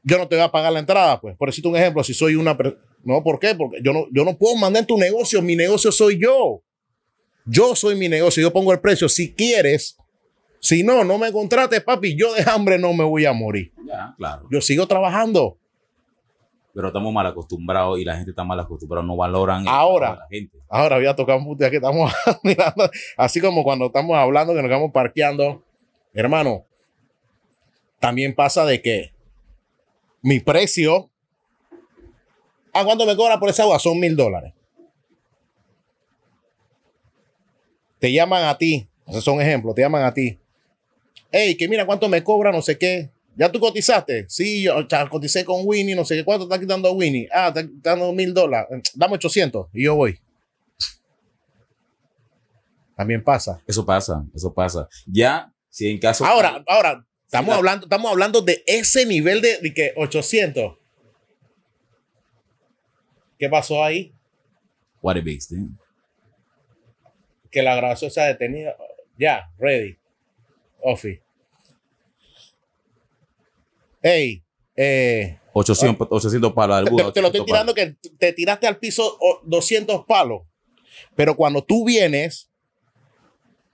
yo no te voy a pagar la entrada, pues. Por decirte un ejemplo, si soy una No, ¿por qué? Porque yo no, yo no puedo mandar tu negocio, mi negocio soy yo. Yo soy mi negocio, yo pongo el precio. Si quieres, si no, no me contrates, papi, yo de hambre no me voy a morir. Ya, claro. Yo sigo trabajando pero estamos mal acostumbrados y la gente está mal acostumbrada, no valoran ahora, la gente. Ahora voy a tocar un puto que estamos mirando, así como cuando estamos hablando que nos estamos parqueando, hermano, también pasa de que mi precio, ¿a cuánto me cobra por esa agua? Son mil dólares. Te llaman a ti, esos son ejemplos, te llaman a ti. Hey, que mira cuánto me cobra, no sé qué. ¿Ya tú cotizaste? Sí, yo coticé con Winnie, no sé qué cuánto está quitando Winnie. Ah, está quitando mil dólares. Eh, dame 800 y yo voy. También pasa. Eso pasa, eso pasa. Ya, si en caso. Ahora, ahora, estamos, hablando, estamos hablando de ese nivel de, que 800. ¿Qué pasó ahí? What a big thing. Que la grabación se ha detenido. Ya, ready. Office hey, eh, 800, palos. te, lo estoy tirando que te tiraste al piso 200 palos. Pero cuando tú vienes,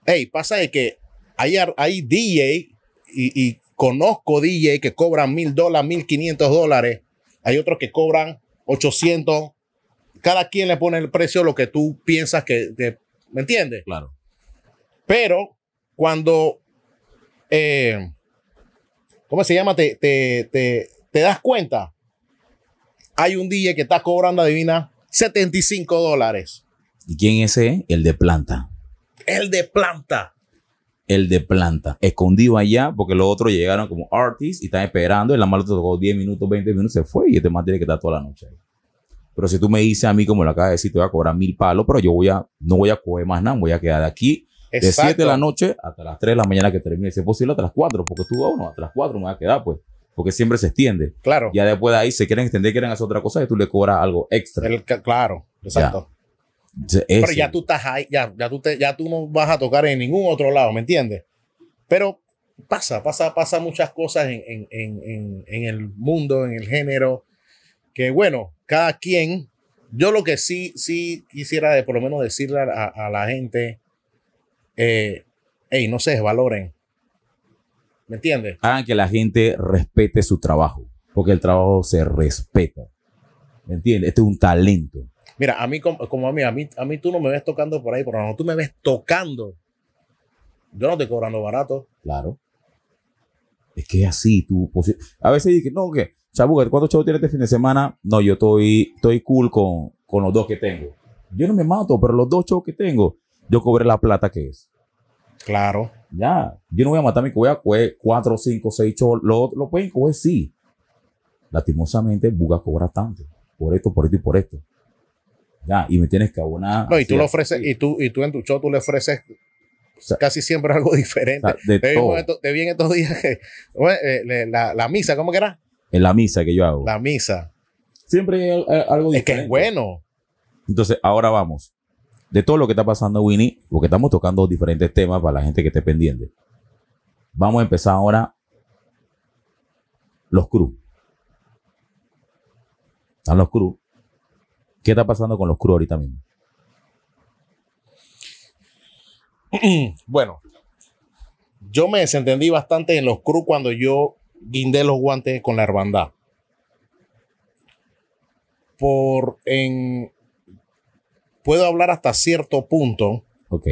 hey, pasa de que hay, hay DJ y, conozco DJ que cobran mil dólares, mil quinientos dólares. Hay otros que cobran 800. Cada quien le pone el precio lo que tú piensas que, que ¿me entiendes? Claro. Pero cuando eh, ¿cómo se llama? Te, te, das cuenta. Hay un DJ que está cobrando, adivina, 75 dólares. ¿Y quién es ese El de planta. El de planta. El de planta. Escondido allá porque los otros llegaron como artists y están esperando. El otro tocó 10 minutos, 20 minutos, se fue y este más tiene que estar toda la noche ahí. Pero si tú me dices a mí, como la acabas de decir, te voy a cobrar mil palos, pero yo voy a, no voy a coger más nada, voy a quedar aquí de 7 de la noche hasta las 3 de la mañana que termine, si es posible, hasta las 4, porque tú, uno hasta las 4 me va a quedar, pues porque siempre se extiende. Claro. Ya después de ahí se quieren extender, quieren hacer otra cosa y tú le cobras algo extra. claro, exacto. Ya. Pero ya tú estás ahí, ya, ya, tú ya tú no vas a tocar en ningún otro lado, ¿me entiendes? Pero pasa, pasa, pasa muchas cosas en, en, en, en, el mundo, en el género, que bueno, cada quien, yo lo que sí, sí quisiera de, por lo menos decirle a, a la gente eh, no se desvaloren. ¿Me entiendes? Hagan que la gente respete su trabajo, porque el trabajo se respeta. ¿Me entiendes? Este es un talento. Mira, a mí, como, a mí, a mí, a tú no me ves tocando por ahí, pero no, tú me ves tocando. Yo no te cobrando barato. Claro. Es que así, tú. Pues, a veces dije no, ¿qué? ¿cuántos shows tienes este fin de semana? No, yo estoy, estoy cool con, con los dos que tengo. Yo no me mato, pero los dos shows que tengo, yo cobré la plata que es. Claro. Ya, yo no voy a matar mi cobaya, coger 4, 5, 6 Lo, lo pueden coger, sí. Lastimosamente, Buga cobra tanto. Por esto, por esto y por esto. Ya, y me tienes que abonar. No, y tú le ofreces, y tú, y tú en tu show tú le ofreces casi siempre algo diferente. de todo. te, Vi en estos días que eh, la, misa, ¿cómo que era? En la misa que yo hago. La misa. Siempre algo diferente. Es que es bueno. Entonces, ahora vamos de todo lo que está pasando, Winnie, porque estamos tocando diferentes temas para la gente que esté pendiente. Vamos a empezar ahora los Cruz. Están los cruz ¿Qué está pasando con los Cruz ahorita mismo? Bueno, yo me desentendí bastante en los cruz cuando yo guindé los guantes con la hermandad. Por en puedo hablar hasta cierto punto. Ok.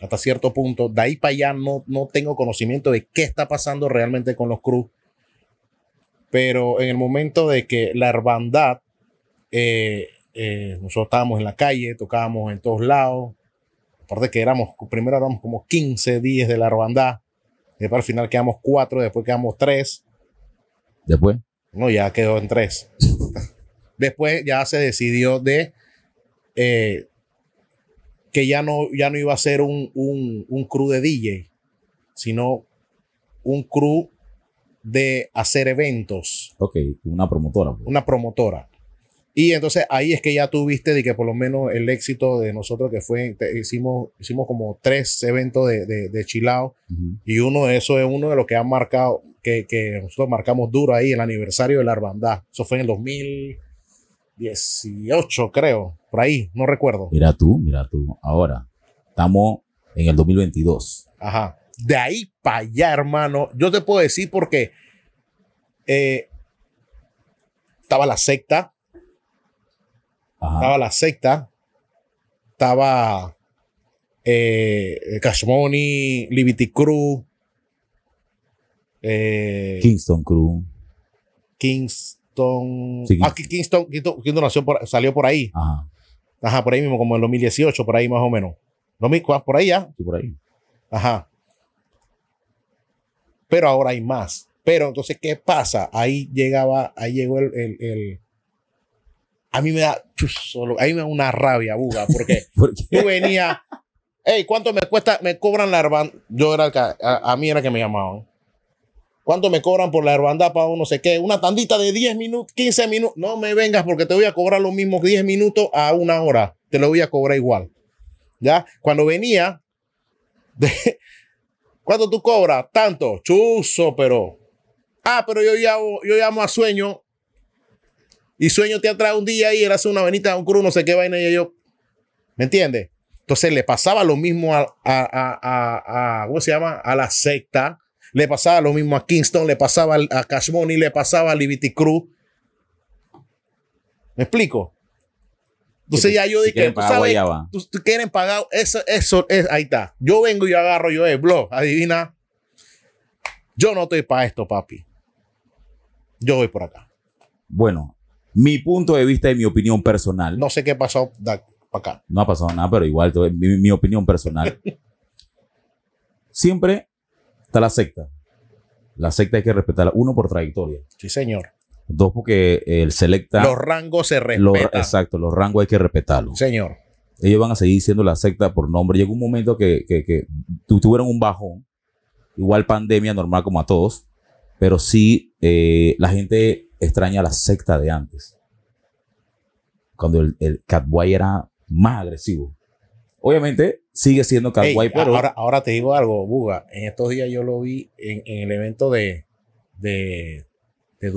Hasta cierto punto. De ahí para allá no, no tengo conocimiento de qué está pasando realmente con los Cruz. Pero en el momento de que la hermandad, eh, eh, nosotros estábamos en la calle, tocábamos en todos lados. Aparte que éramos, primero éramos como 15 días de la hermandad. Después al final quedamos cuatro, después quedamos tres. ¿Después? No, ya quedó en tres. después ya se decidió de eh, que ya no, ya no iba a ser un, un, crew de DJ, sino un crew de hacer eventos. Ok, una promotora. Pues. Una promotora. Y entonces ahí es que ya tuviste de que por lo menos el éxito de nosotros que fue, hicimos, hicimos como tres eventos de, de, de Chilao y uno de esos es uno de los que han marcado, que, que nosotros marcamos duro ahí, el aniversario de la hermandad. Eso fue en el 2018, creo. Por ahí, no recuerdo. Mira tú, mira tú. Ahora, estamos en el 2022. Ajá. De ahí para allá, hermano. Yo te puedo decir porque eh, estaba la secta. Estaba la secta. Estaba eh, Cash Money, Liberty Crew. Eh, Kingston Crew. Kingston. Ah, Kingston, salió por ahí. Ajá. Ajá, por ahí mismo, como en 2018, por ahí más o menos. Por ahí ya. Sí, por ahí. Ajá. Pero ahora hay más. Pero entonces, ¿qué pasa? Ahí llegaba, ahí llegó el, el, a mí me da, solo, ahí me da una rabia, buga, porque tú yo venía, hey, ¿cuánto me cuesta? Me cobran la hermana. Yo era el que, a, mí era que me llamaban. ¿Cuánto me cobran por la hermandad para uno? sé qué? Una tandita de 10 minutos, 15 minutos. No me vengas porque te voy a cobrar los mismos 10 minutos a una hora. Te lo voy a cobrar igual. ¿Ya? Cuando venía, ¿cuánto tú cobras? Tanto. Chuzo, pero. Ah, pero yo llamo, yo llamo a sueño. Y sueño te atrae un día y él hace una venita, un cruz, no sé qué vaina. Y yo, ¿me entiendes? Entonces le pasaba lo mismo a, ¿cómo se llama? A la secta le pasaba lo mismo a Kingston, le pasaba a Cash Money, le pasaba a Liberty Crew. ¿Me explico? Entonces ya yo dije, que tú sabes, tú, quieren pagar, eso, eso, ahí está. Yo vengo y agarro yo el eh, blog, adivina. Yo no estoy para esto, papi. Yo voy por acá. Bueno, mi punto de vista y mi opinión personal. No sé qué pasó para acá. No ha pasado nada, pero igual, mi opinión personal. Siempre Está la secta. La secta hay que respetarla. Uno, por trayectoria. Sí, señor. Dos, porque el selecta. Los rangos se respetan. exacto, los rangos hay que respetarlos. Señor. Ellos van a seguir siendo la secta por nombre. Llegó un momento que, tuvieron un bajón. Igual pandemia, normal como a todos. Pero sí, eh, la gente extraña la secta de antes. Cuando el, el Catboy era más agresivo. Obviamente, sigue siendo catboy pero... ahora, te digo algo, Buga. En estos días yo lo vi en, el evento de, de, de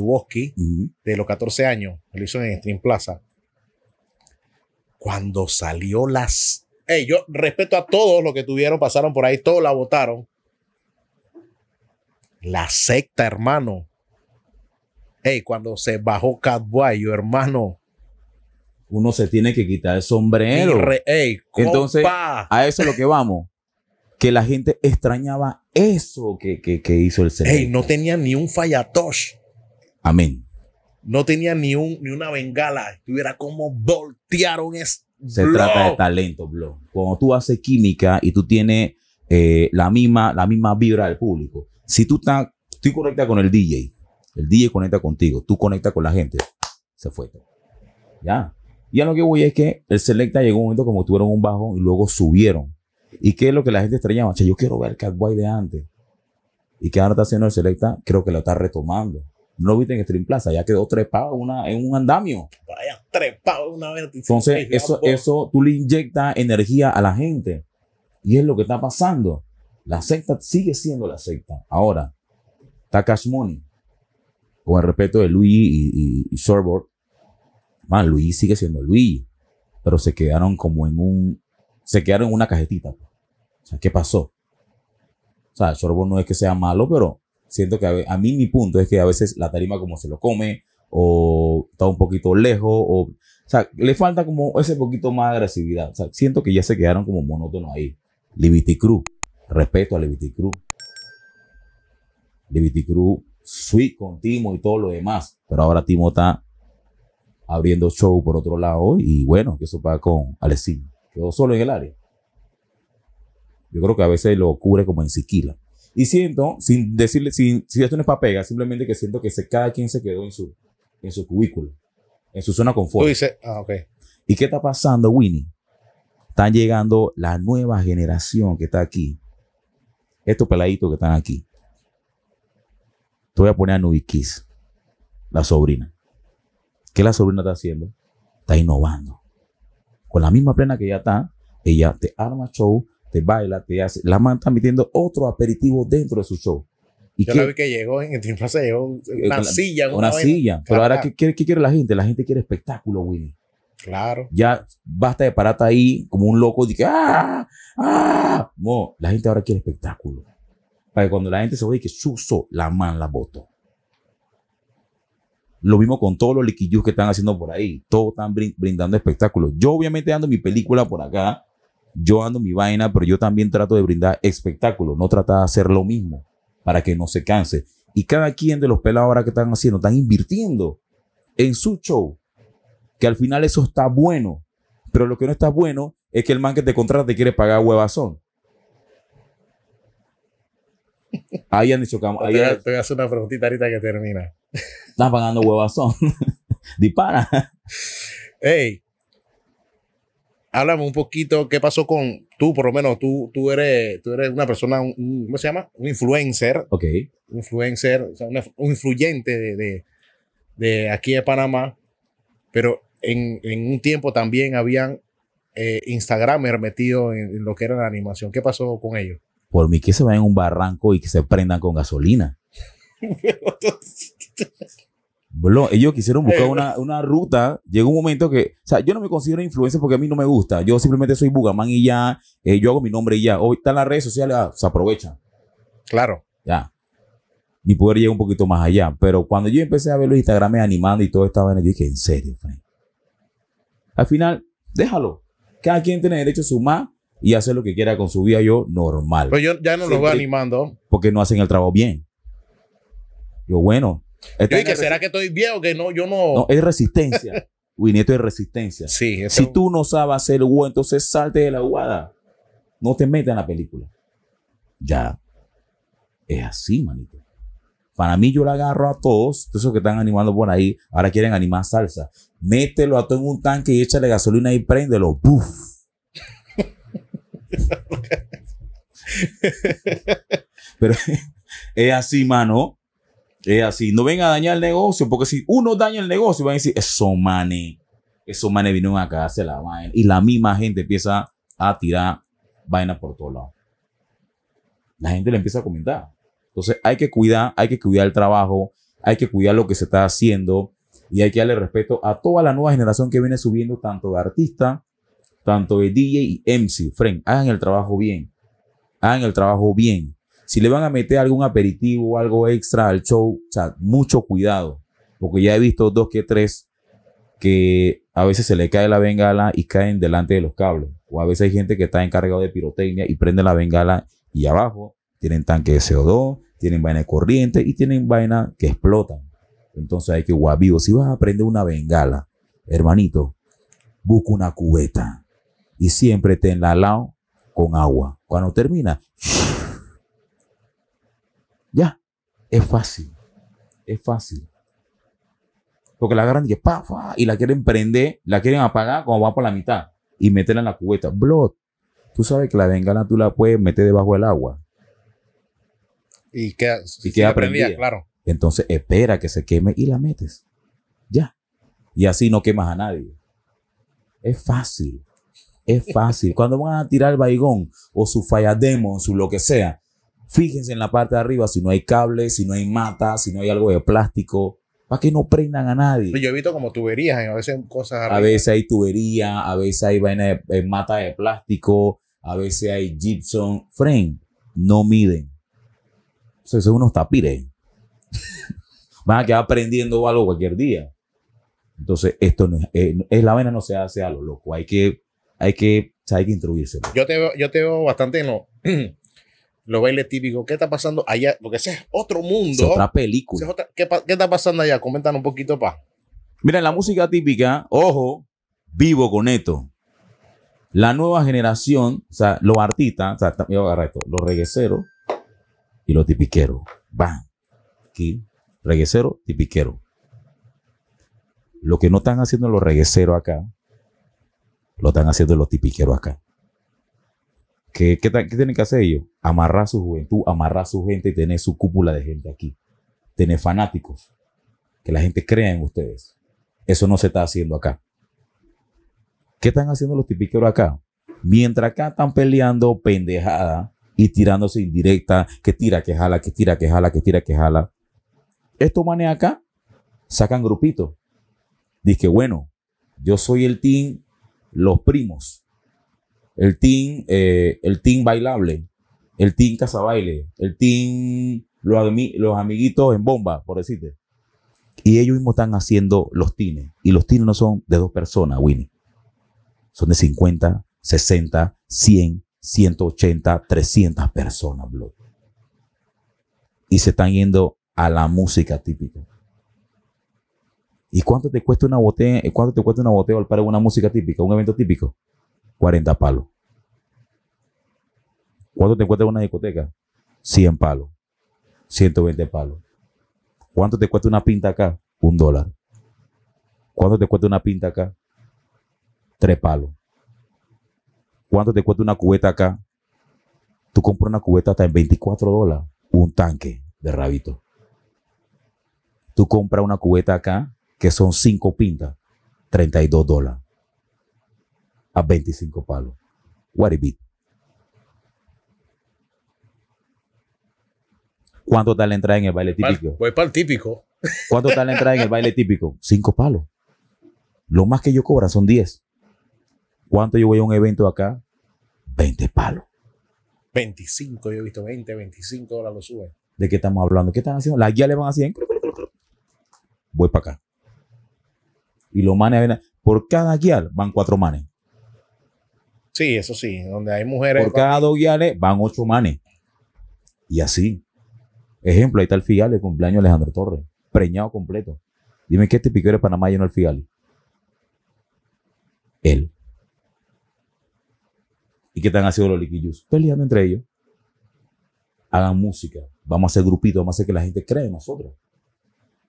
de los 14 años. Lo hizo en Stream Plaza. Cuando salió las. Hey, yo respeto a todos los que tuvieron, pasaron por ahí, todos la votaron. La secta, hermano. Hey, cuando se bajó Catboy, hermano, uno se tiene que quitar el sombrero. Entonces, a eso es lo que vamos. Que la gente extrañaba eso que, hizo el señor Ey, no tenía ni un fallatosh. Amén. No tenía ni, un, ni una bengala. Estuviera como voltearon es. Se trata de talento, bro. Cuando tú haces química y tú tienes eh, la, misma, la misma vibra del público. Si tú estás, tú conectas con el DJ, el DJ conecta contigo, tú conectas con la gente, se fue. Ya, y a lo que voy es que el Selecta llegó un momento como tuvieron un bajo y luego subieron. ¿Y qué es lo que la gente extrañaba? yo quiero ver el Catboy de antes. ¿Y qué ahora está haciendo el Selecta? Creo que lo está retomando. No lo viste en Stream Plaza, ya quedó trepado una, en un andamio. Vaya, trepado una vez. Entonces, eso, eso tú le inyectas energía a la gente. Y es lo que está pasando. La secta sigue siendo la secta. Ahora, está Cash Money, con el respeto de Luigi y, y, Luis sigue siendo Luis. pero se quedaron como en un, se quedaron en una cajetita. Pues. O sea, ¿qué pasó? O sea, sorbo no es que sea malo, pero siento que a, mí mi punto es que a veces la tarima como se lo come, o está un poquito lejos, o, o sea, le falta como ese poquito más de agresividad. O sea, siento que ya se quedaron como monótonos ahí. Liberty Cruz, respeto a Liberty Cruz. Liberty Cruz, sweet con Timo y todo lo demás, pero ahora Timo está abriendo show por otro lado. Y bueno, que eso va con Alecín Quedó solo en el área. Yo creo que a veces lo cubre como en siquila. Y siento, sin decirle, si esto no es para simplemente que siento que se, cada quien se quedó en su, en su cubículo, en su zona confort. Ah, ¿Y qué está pasando, Winnie? Están llegando la nueva generación que está aquí. Estos peladitos que están aquí. Te voy a poner a Kiss, la sobrina. ¿Qué la sobrina está haciendo? Está innovando. Con la misma plena que ya está, ella te arma show, te baila, te hace. La man está metiendo otro aperitivo dentro de su show. ¿Y Yo que llegó en el se llegó una eh, silla. Una, silla. Pero ahora, ¿qué, quiere la gente? La gente quiere espectáculo, Willy. Claro. Ya basta de parata ahí como un loco y que ¡ah! ¡ah! la gente ahora quiere espectáculo. Para que cuando la gente se oye que suso, la man la votó. Lo mismo con todos los liquillos que están haciendo por ahí. Todos están brindando espectáculos. Yo obviamente ando mi película por acá. Yo ando mi vaina, pero yo también trato de brindar espectáculos. No trata de hacer lo mismo para que no se canse. Y cada quien de los pelados ahora que están haciendo, están invirtiendo en su show. Que al final eso está bueno. Pero lo que no está bueno es que el man que te contrata te quiere pagar huevazón. Ahí han dicho... que te voy a hacer una preguntita ahorita que termina. Estás pagando huevazón. Dispara. Hey, háblame un poquito qué pasó con tú, por lo menos tú, tú, eres, tú eres una persona, ¿cómo se llama? Un influencer. Ok. Influencer, o sea, un influyente de, aquí de Panamá. Pero en, un tiempo también habían eh, Instagram metidos en, lo que era la animación. ¿Qué pasó con ellos? Por mí que se vayan a un barranco y que se prendan con gasolina. bueno ellos quisieron buscar eh, eh. una, ruta. Llegó un momento que, o sea, yo no me considero influencer porque a mí no me gusta. Yo simplemente soy Bugamán y ya, eh, yo hago mi nombre y ya. Hoy en las redes sociales, ah, se aprovechan. Claro. Ya. Mi poder llega un poquito más allá. Pero cuando yo empecé a ver los Instagrames animando y todo estaba en yo dije, en serio, Frank. Al final, déjalo. Cada quien tiene derecho a sumar y hacer lo que quiera con su vida, yo normal. Pero yo ya no los voy animando. Porque no hacen el trabajo bien. Yo, bueno, ¿será que estoy viejo? Que no, yo no. No, es resistencia. Winieto es resistencia. si tú no sabes hacer huevo, entonces salte de la jugada No te metas en la película. Ya. Es así, manito. Para mí, yo le agarro a todos, esos que están animando por ahí, ahora quieren animar salsa. Mételo a todo en un tanque y échale gasolina y préndelo. ¡Buf! Pero es así, mano. Es así, no venga a dañar el negocio, porque si uno daña el negocio, van a decir, eso mane, eso, mane vinieron a cagarse la vaina. Y la misma gente empieza a tirar vaina por todos lados. La gente le empieza a comentar. Entonces hay que cuidar, hay que cuidar el trabajo, hay que cuidar lo que se está haciendo y hay que darle respeto a toda la nueva generación que viene subiendo, tanto de artista, tanto de DJ y MC. Friend, hagan el trabajo bien. Hagan el trabajo bien. Si le van a meter algún aperitivo o algo extra al show, mucho cuidado, porque ya he visto dos que tres que a veces se le cae la bengala y caen delante de los cables. O a veces hay gente que está encargado de pirotecnia y prende la bengala y abajo tienen tanque de CO2, tienen vaina de corriente y tienen vaina que explotan. Entonces hay que guavivo. Si vas a prender una bengala, hermanito, busca una cubeta y siempre tenla al lado con agua. Cuando termina, Es fácil, es fácil. Porque la agarran y, y la quieren prender, la quieren apagar cuando va por la mitad y meterla en la cubeta. Blood, tú sabes que la bengala tú la puedes meter debajo del agua. Y queda, y prendida, claro. Entonces espera que se queme y la metes. Ya. Y así no quemas a nadie. Es fácil. Es fácil. Cuando van a tirar el baigón o su falla o su lo que sea, Fíjense en la parte de arriba si no hay cables, si no hay mata, si no hay algo de plástico, para que no prendan a nadie. Yo he visto como tuberías, a veces cosas. A veces hay tubería, a veces hay vaina de, mata de plástico, a veces hay gypsum. Frame, no miden. Entonces, son unos tapires. Van a quedar prendiendo algo cualquier día. Entonces, esto no eh, es, la vaina no se hace a lo loco. Hay que, hay que, hay que introducirse. Yo te veo, yo te veo bastante en lo, los bailes típicos, ¿qué está pasando allá? Porque ese es otro mundo. Es otra película. ¿qué, está pasando allá? Coméntanos un poquito, pa. Mira, la música típica, ojo, vivo con esto. La nueva generación, o sea, los artistas, o sea, también voy esto, los regueceros y los tipiqueros. Van. Aquí, reguecero, tipiquero. Lo que no están haciendo los regueceros acá, lo están haciendo los tipiqueros acá. ¿Qué, tienen que hacer ellos? Amarrar su juventud, amarrar su gente y tener su cúpula de gente aquí. Tener fanáticos. Que la gente crea en ustedes. Eso no se está haciendo acá. ¿Qué están haciendo los tipiqueros acá? Mientras acá están peleando pendejada y tirándose indirecta, que tira, que jala, que tira, que jala, que tira, que jala. Estos manes acá sacan grupitos. Dice, bueno, yo soy el team Los Primos el team, eh, el team bailable, el team cazabaile, el team los, los amiguitos en bomba, por decirte. Y ellos mismos están haciendo los tines. Y los tines no son de dos personas, Winnie. Son de 50, 60, 100, 180, 300 personas, bro. Y se están yendo a la música típica. ¿Y cuánto te cuesta una botella? ¿Cuánto te cuesta una botella al una música típica, un evento típico? 40 palos. ¿Cuánto te cuesta una discoteca? 100 palos. 120 palos. ¿Cuánto te cuesta una pinta acá? Un dólar. ¿Cuánto te cuesta una pinta acá? Tres palos. ¿Cuánto te cuesta una cubeta acá? Tú compras una cubeta hasta en 24 dólares. Un tanque de rabito. Tú compras una cubeta acá, que son cinco pintas, 32 dólares a 25 palos. What a ¿Cuánto tal la entrada en el baile típico? Voy para el típico. ¿Cuánto tal la entrada en el baile típico? Cinco palos. Lo más que yo cobra son 10. ¿Cuánto yo voy a un evento acá? 20 palos. 25, yo he visto 20, 25 Ahora lo suben. ¿De qué estamos hablando? ¿Qué están haciendo? Las guías le van haciendo. ¿eh? Voy para acá. Y los manes, por cada guial van cuatro manes. Sí, eso sí, donde hay mujeres. Por cada dos guiales van ocho manes. Y así. Ejemplo, ahí está el Fiale, cumpleaños de Alejandro Torres, preñado completo. Dime que este piquero de Panamá no el Fiale. Él. ¿Y qué están haciendo los liquillos? Peleando entre ellos. Hagan música. Vamos a hacer grupitos, vamos a hacer que la gente cree en nosotros.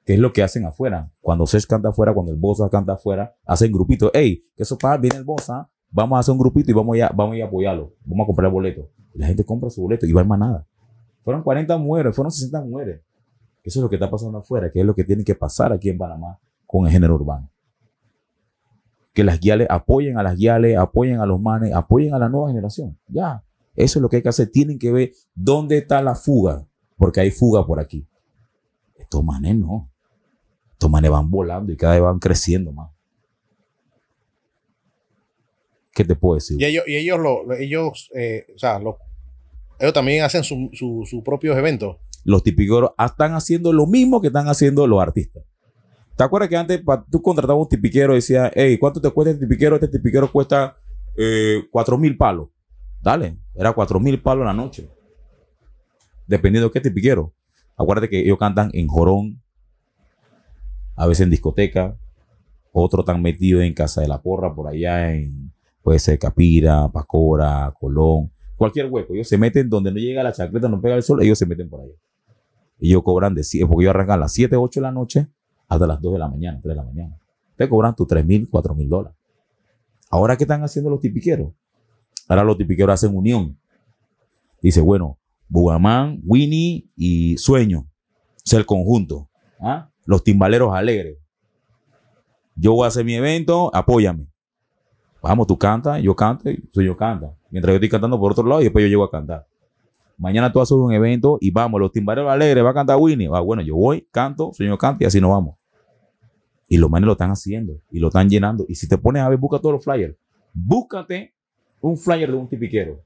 ¿Qué es lo que hacen afuera? Cuando Sesh canta afuera, cuando el Bosa canta afuera, hacen grupitos. ¡Ey! Que eso pasa, viene el Bosa, vamos a hacer un grupito y vamos a, vamos a apoyarlo, vamos a comprar boletos. la gente compra su boleto y va a más nada. Fueron 40 mujeres, fueron 60 mujeres. Eso es lo que está pasando afuera, que es lo que tiene que pasar aquí en Panamá con el género urbano. Que las guiales apoyen a las guiales, apoyen a los manes, apoyen a la nueva generación. Ya, eso es lo que hay que hacer. Tienen que ver dónde está la fuga, porque hay fuga por aquí. Estos manes no. Estos manes van volando y cada vez van creciendo más. ¿Qué te puedo decir? Y ellos, y ellos, ellos eh, o sea, ellos también hacen sus propios eventos. Los tipiqueros ah, están haciendo lo mismo que están haciendo los artistas. ¿Te acuerdas que antes tú contratabas un tipiquero y decías, hey, ¿cuánto te cuesta este tipiquero? Este tipiquero cuesta eh, cuatro mil palos. Dale, era cuatro mil palos la noche. Dependiendo de qué tipiquero. Acuérdate que ellos cantan en jorón, a veces en discoteca, otro están metidos en Casa de la Porra, por allá en, Puede ser Capira, Pacora, Colón, cualquier hueco. Ellos se meten donde no llega la chacleta, no pega el sol, ellos se meten por ahí. Ellos cobran de 7, porque ellos arrancan a las 7, 8 de la noche hasta las 2 de la mañana, 3 de la mañana. Te cobran tus 3 mil, 4 mil dólares. Ahora, ¿qué están haciendo los tipiqueros? Ahora los tipiqueros hacen unión. Dice, bueno, Bugamán, Winnie y Sueño. Es el conjunto. ¿ah? Los timbaleros alegres. Yo voy a hacer mi evento, apóyame. Vamos, tú cantas, yo canto, y yo canta. Mientras yo estoy cantando por otro lado y después yo llego a cantar. Mañana tú haces un evento y vamos, los timbares alegres, va a cantar Winnie. va bueno, yo voy, canto, señor canta y así nos vamos. Y los manes lo están haciendo y lo están llenando. Y si te pones a ver, busca todos los flyers. Búscate un flyer de un tipiquero.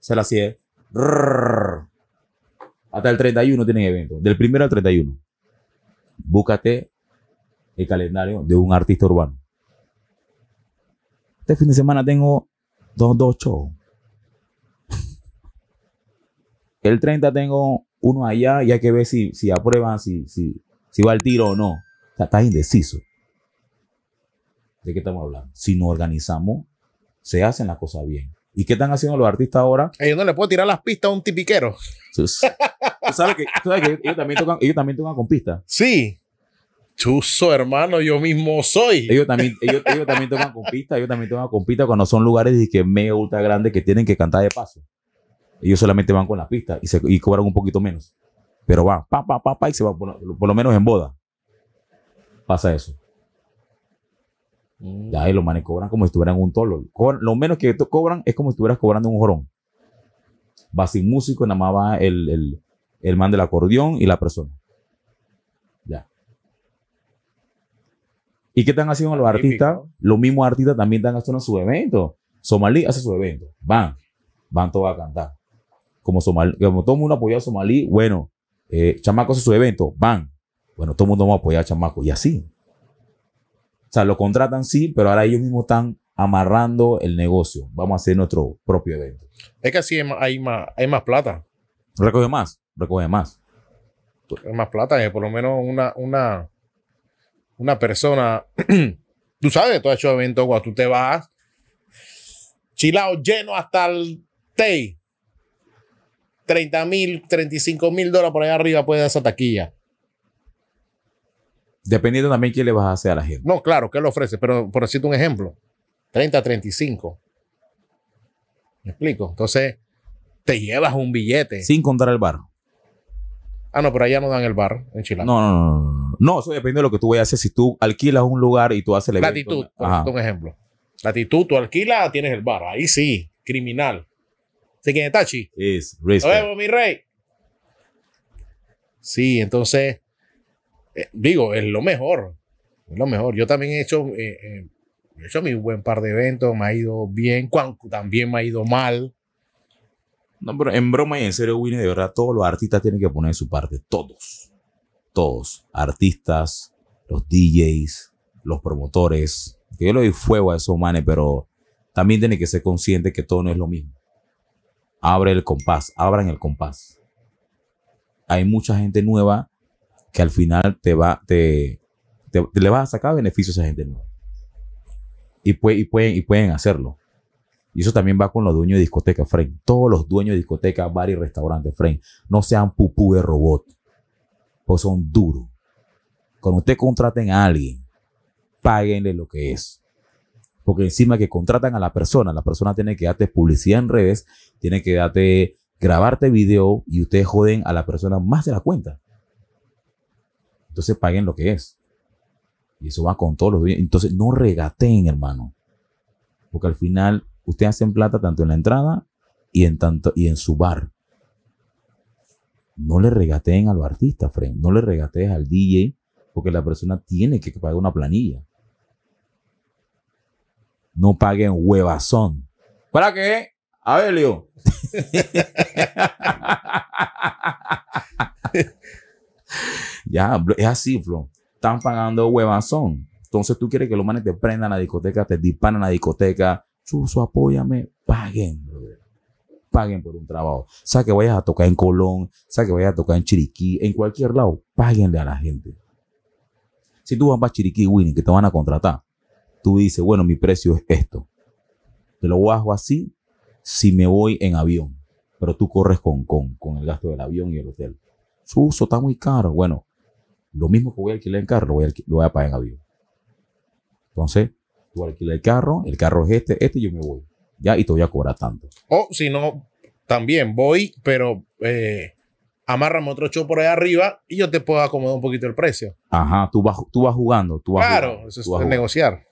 Se la hacía. Hasta el 31 tienen evento. Del primero al 31. Búscate el calendario de un artista urbano. Este fin de semana tengo dos, dos shows. El 30 tengo uno allá y hay que ver si, aprueban, si, si, va el tiro o no. O sea, estás indeciso. ¿De qué estamos hablando? Si nos organizamos, se hacen las cosas bien. ¿Y qué están haciendo los artistas ahora? Ellos no le puedo tirar las pistas a un tipiquero. Tú sabes que, también tocan, ellos también tocan con pistas. Sí. Chuso, hermano, yo mismo soy. Ellos también, ellos, también toman compita, ellos también toman compita cuando son lugares y que me ultra grande que tienen que cantar de paso. Ellos solamente van con la pista y, cobran un poquito menos. Pero va, pa, pa, pa, pa, y se va. por, lo menos en boda. Pasa eso. Mm. Ya, y los manes cobran como si estuvieran un tolo. lo menos que cobran es como si estuvieras cobrando un jorón. Va sin músico, nada más va el man del acordeón y la persona. ¿Y qué están haciendo los artistas? Los mismos artistas también están haciendo su evento. Somalí hace su evento. Van. Van todos a cantar. Como, como todo el mundo apoya a Somalí, bueno, eh, Chamaco hace su evento. Van. Bueno, todo el mundo va a apoyar a Chamaco. Y así. O sea, lo contratan sí, pero ahora ellos mismos están amarrando el negocio. Vamos a hacer nuestro propio evento. Es que así hay más, plata. Recoge más, recoge más. Hay más plata, eh, por lo menos una, una, una persona, tú sabes, tú has hecho eventos cuando tú te vas chilao lleno hasta el TEI. 30 mil, 35 mil dólares por allá arriba puede dar esa taquilla. Dependiendo también qué le vas a hacer a la gente. No, claro, qué le ofrece, pero por decirte un ejemplo, 30, 35. ¿Me explico? Entonces, te llevas un billete. Sin contar el bar. Ah, no, pero allá no dan el bar en Chile. No, no, no. No, eso depende de lo que tú vayas a hacer. Si tú alquilas un lugar y tú haces el evento. Latitud, por un ejemplo. Latitud, tú alquilas, tienes el bar. Ahí sí, criminal. ¿Se quién está, Chi? Es, vemos, mi rey. Sí, entonces, eh, digo, es lo mejor. Es lo mejor. Yo también he hecho, eh, eh, mi buen par de eventos, me ha ido bien, cuando, también me ha ido mal. No, pero en broma y en serio, de verdad, todos los artistas tienen que poner su parte. Todos. Todos. Artistas, los DJs, los promotores. yo le doy fuego a esos manes, pero también tienen que ser conscientes que todo no es lo mismo. Abre el compás, abran el compás. Hay mucha gente nueva que al final te va, te, le vas a sacar beneficios a esa gente nueva. Y, y, pueden, y pueden hacerlo. Y eso también va con los dueños de discoteca, Frank. Todos los dueños de discoteca, bar y restaurante, Frank. No sean pupú de robot. Pues son duros. Cuando usted contraten a alguien, páguenle lo que es. Porque encima que contratan a la persona, la persona tiene que darte publicidad en redes, tiene que darte grabarte video y ustedes joden a la persona más de la cuenta. Entonces paguen lo que es. Y eso va con todos los dueños. Entonces no regateen, hermano. Porque al final ustedes hacen plata tanto en la entrada y en, tanto, y en su bar. No le regateen al artista, Fred. No le regateen al DJ porque la persona tiene que pagar una planilla. No paguen huevazón. ¿Para qué? Abelio. ya, es así, Flo. Están pagando huevazón. Entonces tú quieres que los manes te prendan la discoteca, te a la discoteca, Chuzo, apóyame, paguen, Paguen por un trabajo. Sea que vayas a tocar en Colón, sea que vayas a tocar en Chiriquí, en cualquier lado, páguenle a la gente. Si tú vas para Chiriquí, Winnie, que te van a contratar, tú dices, bueno, mi precio es esto. Te lo bajo así si me voy en avión, pero tú corres con, con, con el gasto del avión y el hotel. Su está muy caro. Bueno, lo mismo que voy a alquilar en carro, lo voy a, lo voy a pagar en avión. Entonces, tú alquilas el carro, el carro es este, este yo me voy. Ya, y te voy a cobrar tanto. O si no, también voy, pero eh, otro show por ahí arriba y yo te puedo acomodar un poquito el precio. Ajá, tú vas, tú vas jugando, tú vas Claro, eso es negociar.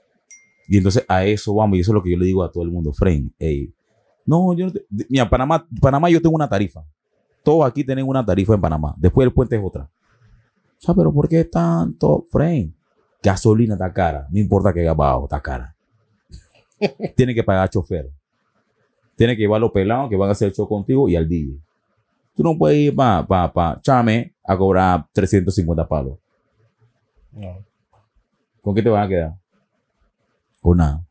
Y entonces a eso vamos, y eso es lo que yo le digo a todo el mundo, friend, no, yo no mira, Panamá, Panamá yo tengo una tarifa. Todos aquí tienen una tarifa en Panamá. Después el puente es otra. O sea, pero ¿por qué tanto, friend? Gasolina está cara, no importa que abajo, está cara. Tiene que pagar chofer. Tiene que llevar los pelados que van a hacer el show contigo y al DJ. Tú no puedes ir para pa, Chame a cobrar 350 palos. No. ¿Con qué te vas a quedar? Con nada.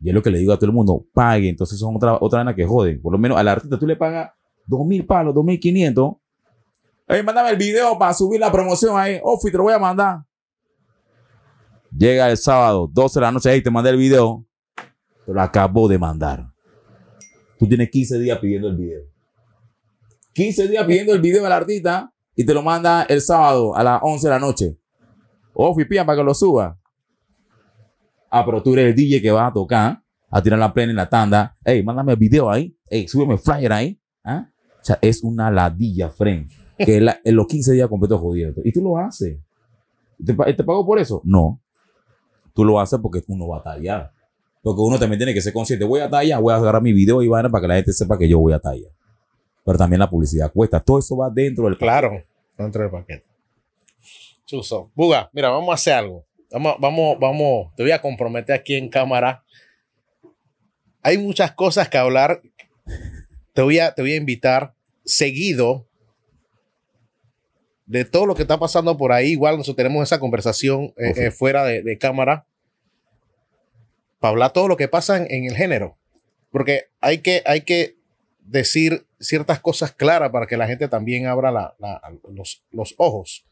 Y es lo que le digo a todo el mundo, pague. Entonces son otra, otra que joden. Por lo menos al artista tú le pagas 2.000 palos, 2.500. Hey, mándame el video para subir la promoción ahí. Ofi, te lo voy a mandar. Llega el sábado, 12 de la noche, ahí te mandé el video. Te lo acabo de mandar. Tú tienes 15 días pidiendo el video. 15 días pidiendo el video la artista y te lo manda el sábado a las 11 de la noche. Oh, pía para que lo suba. Ah, pero tú eres el DJ que vas a tocar, a tirar la plena en la tanda. Ey, mándame el video ahí. Ey, súbeme el flyer ahí. ¿Ah? O sea, es una ladilla, friend. Que en los 15 días completos jodido. Y tú lo haces. ¿Te, ¿Te pago por eso? No. Tú lo haces porque uno va a tallar. Porque uno también tiene que ser consciente. Voy a tallar, voy a agarrar mi video y van para que la gente sepa que yo voy a tallar. Pero también la publicidad cuesta. Todo eso va dentro del Claro, dentro del paquete. Chuso. Buga, mira, vamos a hacer algo. Vamos, vamos, vamos. Te voy a comprometer aquí en cámara. Hay muchas cosas que hablar. Te voy a, te voy a invitar seguido de todo lo que está pasando por ahí. Igual nosotros tenemos esa conversación eh, eh, fuera de, cámara para hablar todo lo que pasa en, el género. Porque hay que, hay que decir ciertas cosas claras para que la gente también abra los, los, ojos.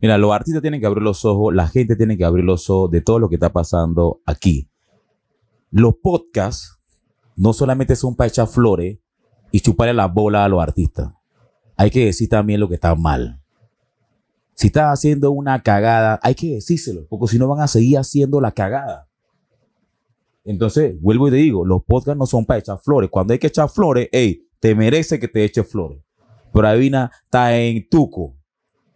Mira, los artistas tienen que abrir los ojos, la gente tiene que abrir los ojos de todo lo que está pasando aquí. Los podcasts no solamente son para echar flores y chuparle la bola a los artistas. Hay que decir también lo que está mal. Si estás haciendo una cagada, hay que decírselo, porque si no van a seguir haciendo la cagada. Entonces, vuelvo y te digo, los podcasts no son para echar flores. Cuando hay que echar flores, hey, te merece que te eche flores. Pero Adivina está en tuco.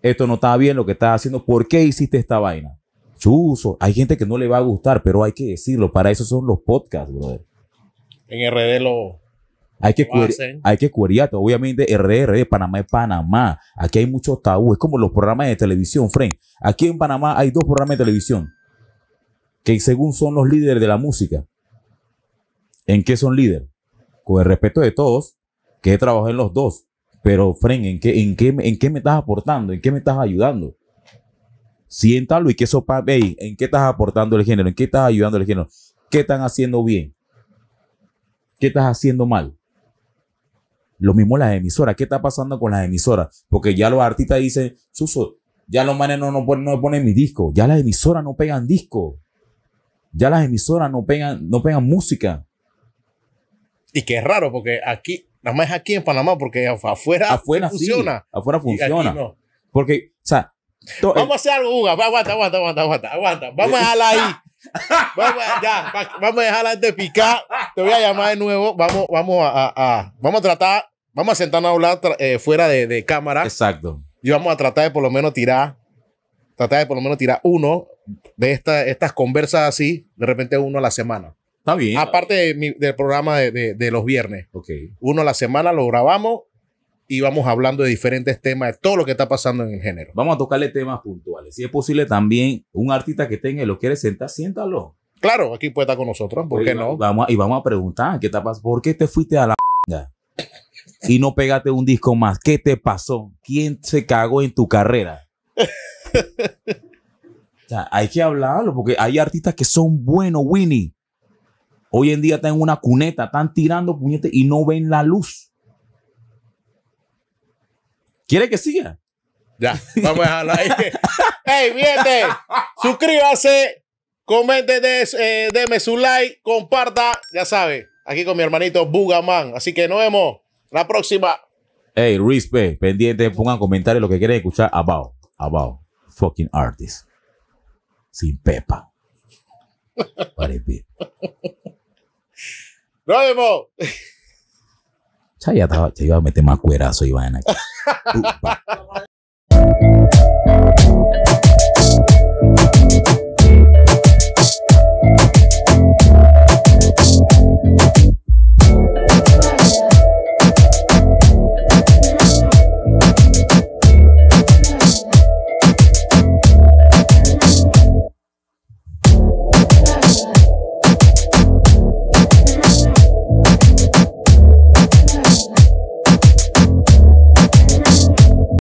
Esto no está bien lo que estás haciendo. ¿Por qué hiciste esta vaina? Chuso, hay gente que no le va a gustar, pero hay que decirlo. Para eso son los podcasts, brother. En RD lo, hay que, hay que obviamente, RR, Panamá es Panamá. Aquí hay muchos tabúes, como los programas de televisión, Fren. Aquí en Panamá hay dos programas de televisión que según son los líderes de la música. ¿En qué son líderes? Con el respeto de todos, que he trabajado en los dos. Pero, Fren, ¿en qué, en, qué, ¿en qué me estás aportando? ¿En qué me estás ayudando? Siéntalo y que eso, hey, ¿en qué estás aportando el género? ¿En qué estás ayudando el género? ¿Qué están haciendo bien? ¿Qué estás haciendo mal? Lo mismo las emisoras. ¿Qué está pasando con las emisoras? Porque ya los artistas dicen, Suso, ya los manes no, no, ponen mi disco. Ya las emisoras no pegan disco. Ya las emisoras no pegan, no pegan música. Y que es raro, porque aquí, nada más aquí en Panamá, porque afuera, funciona. afuera funciona. Porque, o sea, Vamos a hacer algo, Uga. Aguanta, aguanta, aguanta, aguanta, aguanta. Vamos a dejarla ahí. Eh, eh, vamos, a dejar a dejar de picar. Te voy a llamar de nuevo. Vamos, vamos a, vamos a tratar, vamos a sentarnos a hablar eh, fuera de, cámara. Exacto. Y vamos a tratar de por lo menos tirar, tratar de por lo menos tirar uno de estas conversas así, de repente uno a la semana. Está bien. Aparte del programa de, de, los viernes. Ok. Uno a la semana lo grabamos y vamos hablando de diferentes temas, de todo lo que está pasando en el género. Vamos a tocarle temas puntuales. Si es posible también, un artista que tenga y lo quiere sentar, siéntalo. Claro, aquí puede estar con nosotros, ¿por qué no? y vamos a preguntar, ¿qué te ¿Por qué te fuiste a la y no pegaste un disco más? ¿Qué te pasó? ¿Quién se cagó en tu carrera? hay que hablarlo porque hay artistas que son buenos, Winnie. Hoy en día están en una cuneta, están tirando puñetes y no ven la luz. ¿Quiere que siga? Ya, vamos a dejarlo ahí. hey, viente, suscríbase, comente, déme eh, su like, comparta, ya sabe, aquí con mi hermanito Bugaman. Así que nos vemos la próxima. Hey, respect, pendiente, pongan comentarios lo que quieren escuchar about, about, fucking artist. Sin pepa. Nos vemos ya, te iba a meter más cuerazo y vayan Aquí.